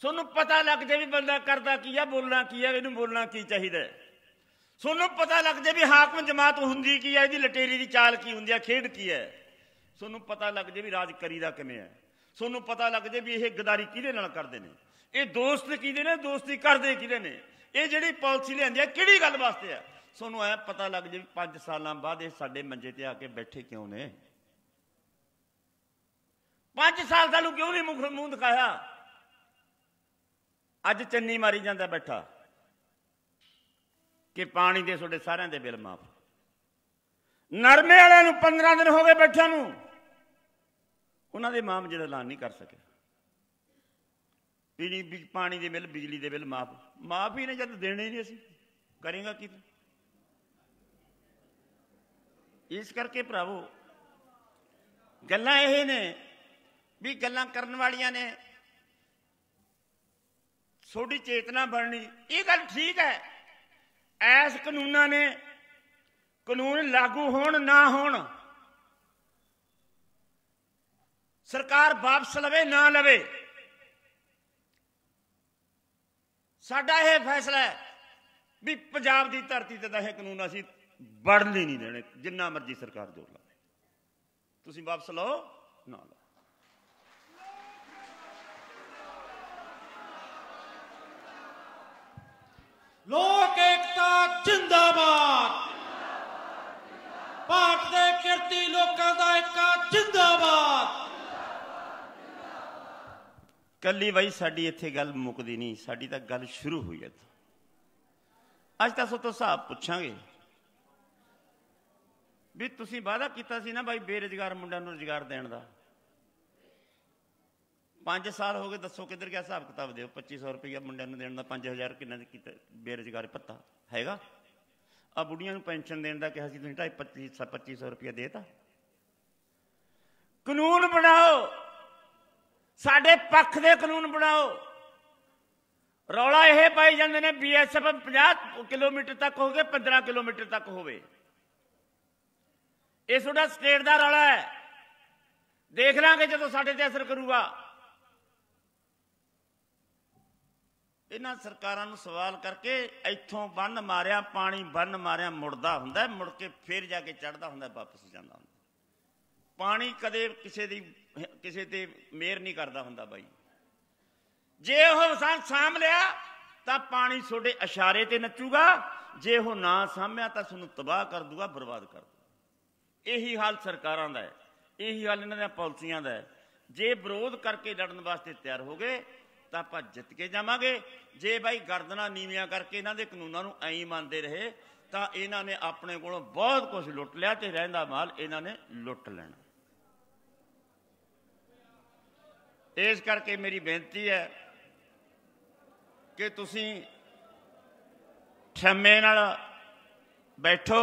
ਤੁਹਾਨੂੰ ਪਤਾ ਲੱਗ ਜੇ ਵੀ ਬੰਦਾ ਕਰਦਾ ਕੀ ਆ ਬੋਲਣਾ ਕੀ ਆ ਇਹਨੂੰ ਬੋਲਣਾ ਕੀ ਚਾਹੀਦਾ ਤੁਹਾਨੂੰ ਪਤਾ ਲੱਗ ਜੇ ਵੀ ਹਾਕਮ ਜਮਾਤ ਹੁੰਦੀ ਕੀ ਆ ਇਹਦੀ ਲਟੇਰੀ ਦੀ ਚਾਲ ਕੀ ਹੁੰਦੀ ਆ ਖੇਡ ਕੀ ਹੈ ਤੁਹਾਨੂੰ ਪਤਾ ਲੱਗ ਜੇ ਵੀ ਰਾਜ ਕਰੀਦਾ ਕਿਵੇਂ ਆ ਤੁਹਾਨੂੰ ਪਤਾ ਲੱਗ ਜੇ ਵੀ ਇਹ ਗਦਾਰੀ ਕਿਹਦੇ ਨਾਲ ਕਰਦੇ ਨੇ ਇਹ ਦੋਸਤ ਕਿਹਦੇ ਨੇ ਦੋਸਤੀ ਕਰਦੇ ਕਿਹਦੇ ਨੇ ਇਹ ਜਿਹੜੀ ਪਾਲਿਸੀ ਲੈਂਦੇ ਆ ਕਿਹੜੀ ਗੱਲ ਵਾਸਤੇ ਆ ਤੁਹਾਨੂੰ ਐ ਪਤਾ ਲੱਗ ਜੇ ਵੀ 5 ਸਾਲਾਂ ਬਾਅਦ ਇਹ ਸਾਡੇ ਮੰਜੇ ਤੇ ਆ ਕੇ ਬੈਠੇ ਕਿਉਂ ਨੇ 5 ਸਾਲ ਸਾਨੂੰ ਕਿਉਂ ਨਹੀਂ ਮੁਖ ਮੂੰਹ ਦਿਖਾਇਆ ਅੱਜ ਚੰਨੀ ਮਾਰੀ ਜਾਂਦਾ ਬੈਠਾ ਕਿ ਪਾਣੀ ਦੇ ਤੁਹਾਡੇ ਸਾਰਿਆਂ ਦੇ ਬਿੱਲ ਮਾਫ ਨਰਮੇ ਵਾਲਿਆਂ ਨੂੰ 15 ਦਿਨ ਹੋ ਗਏ ਬੈਠਿਆਂ ਨੂੰ ਉਹਨਾਂ ਦੇ ਮਾਮ ਜਿਹੜਾ ਐਲਾਨ ਨਹੀਂ ਕਰ ਸਕਿਆ ਪੀਣੀ ਪਾਣੀ ਦੇ ਬਿੱਲ ਬਿਜਲੀ ਦੇ ਬਿੱਲ ਮਾਫ ਮਾਫ ਹੀ ਨੇ ਜਦ ਦੇਣੇ ਹੀ ਨਹੀਂ ਅਸੀਂ ਕਰੇਗਾ ਕੀ ਇਸ ਕਰਕੇ ਭਰਾਵੋ ਗੱਲਾਂ ਇਹ ਨੇ ਵੀ ਗੱਲਾਂ ਕਰਨ ਵਾਲੀਆਂ ਨੇ ਛੋਡੀ ਚੇਤਨਾ ਬਣਨੀ ਇਹ ਗੱਲ ਠੀਕ ਹੈ ਐਸ ਕਾਨੂੰਨਾਂ ਨੇ ਕਾਨੂੰਨ ਲਾਗੂ ਹੋਣ ਨਾ ਹੋਣ ਸਰਕਾਰ ਵਾਪਸ ਲਵੇ ਨਾ ਲਵੇ ਸਾਡਾ ਇਹ ਫੈਸਲਾ ਹੈ ਵੀ ਪੰਜਾਬ ਦੀ ਧਰਤੀ ਤੇ ਦਾ ਇਹ ਕਾਨੂੰਨ ਅਸੀਂ ਵੜਨ ਨਹੀਂ ਦੇਣੇ ਜਿੰਨਾ ਮਰਜ਼ੀ ਸਰਕਾਰ ਜੋਰ ਲਾਵੇ ਤੁਸੀਂ ਵਾਪਸ ਲਓ ਨਾ ਲਓ ਲੋਕ ਏਕਤਾ ਜਿੰਦਾਬਾਦ ਭਾਰਤ ਦੇ ਕਿਰਤੀ ਲੋਕਾਂ ਦਾ ਏਕਾ ਜਿੰਦਾਬਾਦ ਕੱਲੀ ਬਈ ਸਾਡੀ ਇੱਥੇ ਗੱਲ ਮੁੱਕਦੀ ਨਹੀਂ ਸਾਡੀ ਤਾਂ ਗੱਲ ਸ਼ੁਰੂ ਹੋਈ ਹੈ ਅੱਜ ਤਾਂ ਸੋਤੋ ਸਾਹਿਬ ਪੁੱਛਾਂਗੇ ਵੀ ਤੁਸੀਂ ਵਾਅਦਾ ਕੀਤਾ ਸੀ ਨਾ ਬਾਈ ਬੇਰੋਜ਼ਗਾਰ ਮੁੰਡਿਆਂ ਨੂੰ ਰੋਜ਼ਗਾਰ ਦੇਣ ਦਾ 5 ਸਾਲ ਹੋ ਗਏ ਦੱਸੋ ਕਿੱਧਰ ਗਿਆ ਹਿਸਾਬ ਕਿਤਾਬ ਦਿਓ 2500 ਰੁਪਇਆ ਮੁੰਡਿਆਂ ਨੂੰ ਦੇਣ ਦਾ 5000 ਕਿੰਨਾ ਕੀਤਾ ਬੇਰੋਜ਼ਗਾਰ ਭੱਤਾ ਹੈਗਾ ਆ ਬੁੜੀਆਂ ਨੂੰ ਪੈਨਸ਼ਨ ਦੇਣ ਦਾ ਕਿਹਾ ਸੀ ਤੁਸੀਂ 25 2500 ਰੁਪਇਆ ਦੇਤਾ ਕਾਨੂੰਨ ਬਣਾਓ ਸਾਡੇ ਪੱਖ ਦੇ ਕਾਨੂੰਨ ਬਣਾਓ ਰੌਲਾ ਇਹ ਪਾਈ ਜਾਂਦੇ ਨੇ ਬੀਐਸਐਫ 50 ਕਿਲੋਮੀਟਰ ਤੱਕ ਹੋਵੇ 15 ਕਿਲੋਮੀਟਰ ਤੱਕ ਹੋਵੇ ਇਹ ਤੁਹਾਡਾ ਸਟੇਟ ਦਾ ਰੌਲਾ ਹੈ ਦੇਖ ਲਾਂਗੇ ਜਦੋਂ ਸਾਡੇ ਤੇ ਅਸਰ ਕਰੂਗਾ ਇਹਨਾਂ ਸਰਕਾਰਾਂ ਨੂੰ ਸਵਾਲ ਕਰਕੇ ਇੱਥੋਂ ਬੰਨ ਮਾਰਿਆ ਪਾਣੀ ਬੰਨ ਮਾਰਿਆ ਮੁੜਦਾ ਹੁੰਦਾ ਮੁੜ ਕੇ ਫੇਰ ਜਾ ਕੇ ਚੜਦਾ ਹੁੰਦਾ ਵਾਪਸ ਜਾਂਦਾ ਹੁੰਦਾ ਪਾਣੀ ਕਦੇ ਕਿਸੇ ਦੀ ਕਿਸੇ ਤੇ ਮੇਰ ਨਹੀਂ ਕਰਦਾ ਹੁੰਦਾ ਬਾਈ ਜੇ ਉਹ ਸਾਂ ਸਾਮ ਲਿਆ ਤਾਂ ਪਾਣੀ ਤੁਹਾਡੇ ਇਸ਼ਾਰੇ ਤੇ ਨੱਚੂਗਾ ਜੇ ਉਹ ਨਾ ਸਾਮਿਆ ਤਾਂ ਤੁਹਾਨੂੰ ਤਬਾਹ ਕਰ ਦੂਗਾ ਬਰਬਾਦ ਕਰ ਦੂਗਾ ਇਹੀ ਹਾਲ ਸਰਕਾਰਾਂ ਦਾ ਹੈ ਇਹੀ ਹਾਲ ਇਹਨਾਂ ਦੀਆਂ ਪਾਲਿਸੀਆਂ ਦਾ ਹੈ ਜੇ ਵਿਰੋਧ ਕਰਕੇ ਲੜਨ ਵਾਸਤੇ ਤਿਆਰ ਹੋਗੇ ਤਾਂ ਆਪਾਂ ਜਿੱਤ ਕੇ ਜਾਵਾਂਗੇ ਜੇ ਬਾਈ ਗਰਦਨਾ ਨੀਵੀਆਂ ਕਰਕੇ ਇਹਨਾਂ ਦੇ ਕਾਨੂੰਨਾਂ ਨੂੰ ਐਂ ਮੰਨਦੇ ਰਹੇ ਤਾਂ ਇਹਨਾਂ ਨੇ ਆਪਣੇ ਕੋਲੋਂ ਬਹੁਤ ਕੁਝ ਲੁੱਟ ਲਿਆ ਤੇ ਰਹਿੰਦਾ ਮਾਲ ਇਹਨਾਂ ਨੇ ਲੁੱਟ ਲੈਣਾ ਇਸ ਕਰਕੇ ਮੇਰੀ ਬੇਨਤੀ ਹੈ ਕਿ ਤੁਸੀਂ ਠੰਮੇ ਨਾਲ ਬੈਠੋ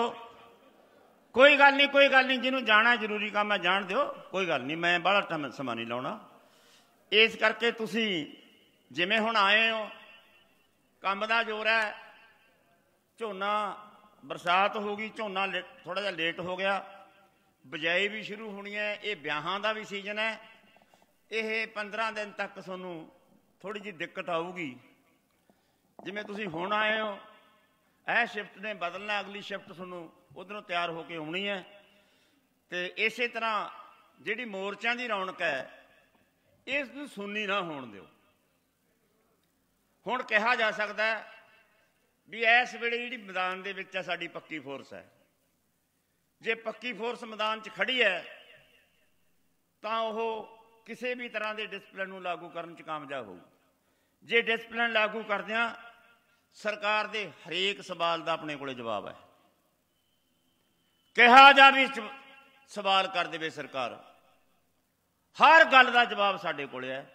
ਕੋਈ ਗੱਲ ਨਹੀਂ ਕੋਈ ਗੱਲ ਨਹੀਂ ਜਿਹਨੂੰ ਜਾਣਾ ਜ਼ਰੂਰੀ ਕੰਮ ਹੈ ਜਾਣ ਦਿਓ ਕੋਈ ਗੱਲ ਨਹੀਂ ਮੈਂ ਬਾਹਲਾ ਸਮਾਂ ਨਹੀਂ ਲਾਉਣਾ ਇਸ ਕਰਕੇ ਤੁਸੀਂ ਜਿਵੇਂ ਹੁਣ ਆਏ ਹੋ ਕੰਮ ਦਾ ਜ਼ੋਰ ਹੈ ਝੋਨਾ ਬਰਸਾਤ ਹੋ ਗਈ ਝੋਨਾ ਥੋੜਾ ਜਿਹਾ ਲੇਟ ਹੋ ਗਿਆ ਬਜਾਈ ਵੀ ਸ਼ੁਰੂ ਹੋਣੀ ਹੈ ਇਹ ਵਿਆਹਾਂ ਦਾ ਵੀ ਸੀਜ਼ਨ ਹੈ ਇਹ 15 ਦਿਨ ਤੱਕ ਤੁਹਾਨੂੰ ਥੋੜੀ ਜੀ ਦਿੱਕਤ ਆਊਗੀ ਜਿਵੇਂ ਤੁਸੀਂ ਹੁਣ ਆਏ ਹੋ ਇਹ ਸ਼ਿਫਟ ਨੇ ਬਦਲਣਾ ਅਗਲੀ ਸ਼ਿਫਟ ਤੁਹਾਨੂੰ ਉਧਰੋਂ ਤਿਆਰ ਹੋ ਕੇ ਆਉਣੀ ਹੈ ਤੇ ਇਸੇ ਤਰ੍ਹਾਂ ਜਿਹੜੀ ਮੋਰਚਾਂ ਦੀ ਰੌਣਕ ਹੈ ਇਸ ਨੂੰ ਸੁੰਨੀ ਨਾ ਹੋਣ ਦਿਓ ਹੁਣ ਕਿਹਾ ਜਾ ਸਕਦਾ ਵੀ ਇਸ ਵੇਲੇ ਜਿਹੜੀ ਮੈਦਾਨ ਦੇ ਵਿੱਚ ਹੈ ਸਾਡੀ ਪੱਕੀ ਫੋਰਸ ਹੈ ਜੇ ਪੱਕੀ ਫੋਰਸ ਮੈਦਾਨ 'ਚ ਖੜੀ ਹੈ ਤਾਂ ਉਹ ਕਿਸੇ ਵੀ ਤਰ੍ਹਾਂ ਦੇ ਡਿਸਪਲਿਨ ਨੂੰ ਲਾਗੂ ਕਰਨ 'ਚ ਕਾਮਯਾਬ ਹੋਊ ਜੇ ਡਿਸਪਲਿਨ ਲਾਗੂ ਕਰਦਿਆਂ ਸਰਕਾਰ ਦੇ ਹਰੇਕ ਸਵਾਲ ਦਾ ਆਪਣੇ ਕੋਲੇ ਜਵਾਬ ਹੈ ਕਿਹਾ ਜਾ ਵੀ ਸਵਾਲ ਕਰ ਦੇਵੇ ਸਰਕਾਰ ਹਰ ਗੱਲ ਦਾ ਜਵਾਬ ਸਾਡੇ ਕੋਲੇ ਹੈ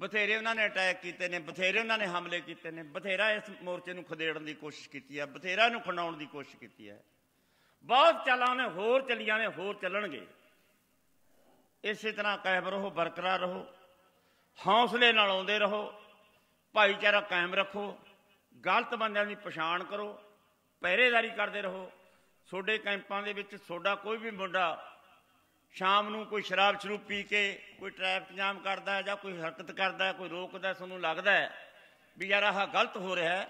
ਬਥੇਰੇ ਉਹਨਾਂ ਨੇ ਅਟੈਕ ਕੀਤੇ ਨੇ ਬਥੇਰੇ ਉਹਨਾਂ ਨੇ ਹਮਲੇ ਕੀਤੇ ਨੇ ਬਥੇਰਾ ਇਸ ਮੋਰਚੇ ਨੂੰ ਖਦੇੜਨ ਦੀ ਕੋਸ਼ਿਸ਼ ਕੀਤੀ ਹੈ ਬਥੇਰਾ ਨੂੰ ਖਣਾਉਣ ਦੀ ਕੋਸ਼ਿਸ਼ ਕੀਤੀ ਹੈ ਬਹੁਤ ਚਲਾਂ ਨੇ ਹੋਰ ਚਲੀਆਂ ਨੇ ਹੋਰ ਚੱਲਣਗੇ ਇਸੇ ਤਰ੍ਹਾਂ ਕਾਇਮ ਰਹੋ ਬਰਕਰਾਰ ਰਹੋ ਹੌਸਲੇ ਨਾਲ ਆਉਂਦੇ ਰਹੋ ਭਾਈਚਾਰਾ ਕਾਇਮ ਰੱਖੋ ਗਲਤ ਬੰਦਿਆਂ ਦੀ ਪਛਾਣ ਕਰੋ ਪਹਿਰੇਦਾਰੀ ਕਰਦੇ ਰਹੋ ਛੋਡੇ ਕੈਂਪਾਂ ਦੇ ਵਿੱਚ ਛੋਡਾ ਕੋਈ ਵੀ ਮੁੰਡਾ ਸ਼ਾਮ ਨੂੰ ਕੋਈ ਸ਼ਰਾਬ ਸ਼ਰੂਪ ਪੀ ਕੇ ਕੋਈ ਟ੍ਰੈਫਿਕ ਜਾਮ ਕਰਦਾ ਹੈ ਜਾਂ ਕੋਈ ਹਰਕਤ ਕਰਦਾ ਹੈ ਕੋਈ ਰੋਕਦਾ ਤੁਹਾਨੂੰ ਲੱਗਦਾ ਹੈ ਵੀ ਯਾਰ ਆਹ ਗਲਤ ਹੋ ਰਿਹਾ ਹੈ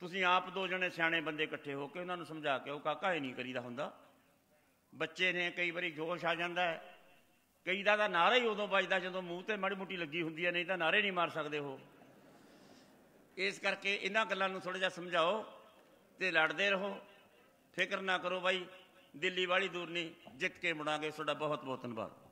ਤੁਸੀਂ ਆਪ ਦੋ ਜਣੇ ਸਿਆਣੇ ਬੰਦੇ ਇਕੱਠੇ ਹੋ ਕੇ ਉਹਨਾਂ ਨੂੰ ਸਮਝਾ ਕੇ ਉਹ ਕਾਕਾ ਇਹ ਨਹੀਂ ਕਰੀਦਾ ਹੁੰਦਾ ਬੱਚੇ ਨੇ ਕਈ ਵਾਰੀ ਜੋਸ਼ ਆ ਜਾਂਦਾ ਹੈ ਕਈ ਦਾ ਤਾਂ ਨਾਰਾ ਹੀ ਉਦੋਂ ਵੱਜਦਾ ਜਦੋਂ ਮੂੰਹ ਤੇ ਮੜੀ ਮੁੱਟੀ ਲੱਗੀ ਹੁੰਦੀ ਹੈ ਨਹੀਂ ਤਾਂ ਨਾਰੇ ਨਹੀਂ ਮਾਰ ਸਕਦੇ ਹੋ ਇਸ ਕਰਕੇ ਇਹਨਾਂ ਗੱਲਾਂ ਨੂੰ ਥੋੜਾ ਜਿਹਾ ਸਮਝਾਓ ਤੇ ਲੜਦੇ ਰਹੋ ਫਿਕਰ ਨਾ ਕਰੋ ਬਾਈ ਦਿੱਲੀ ਵਾਲੀ ਦੂਰ ਨਹੀਂ ਜਿੱਤ ਕੇ ਮੁੜਾਂਗੇ ਤੁਹਾਡਾ ਬਹੁਤ ਬਹੁਤ ਧੰਨਵਾਦ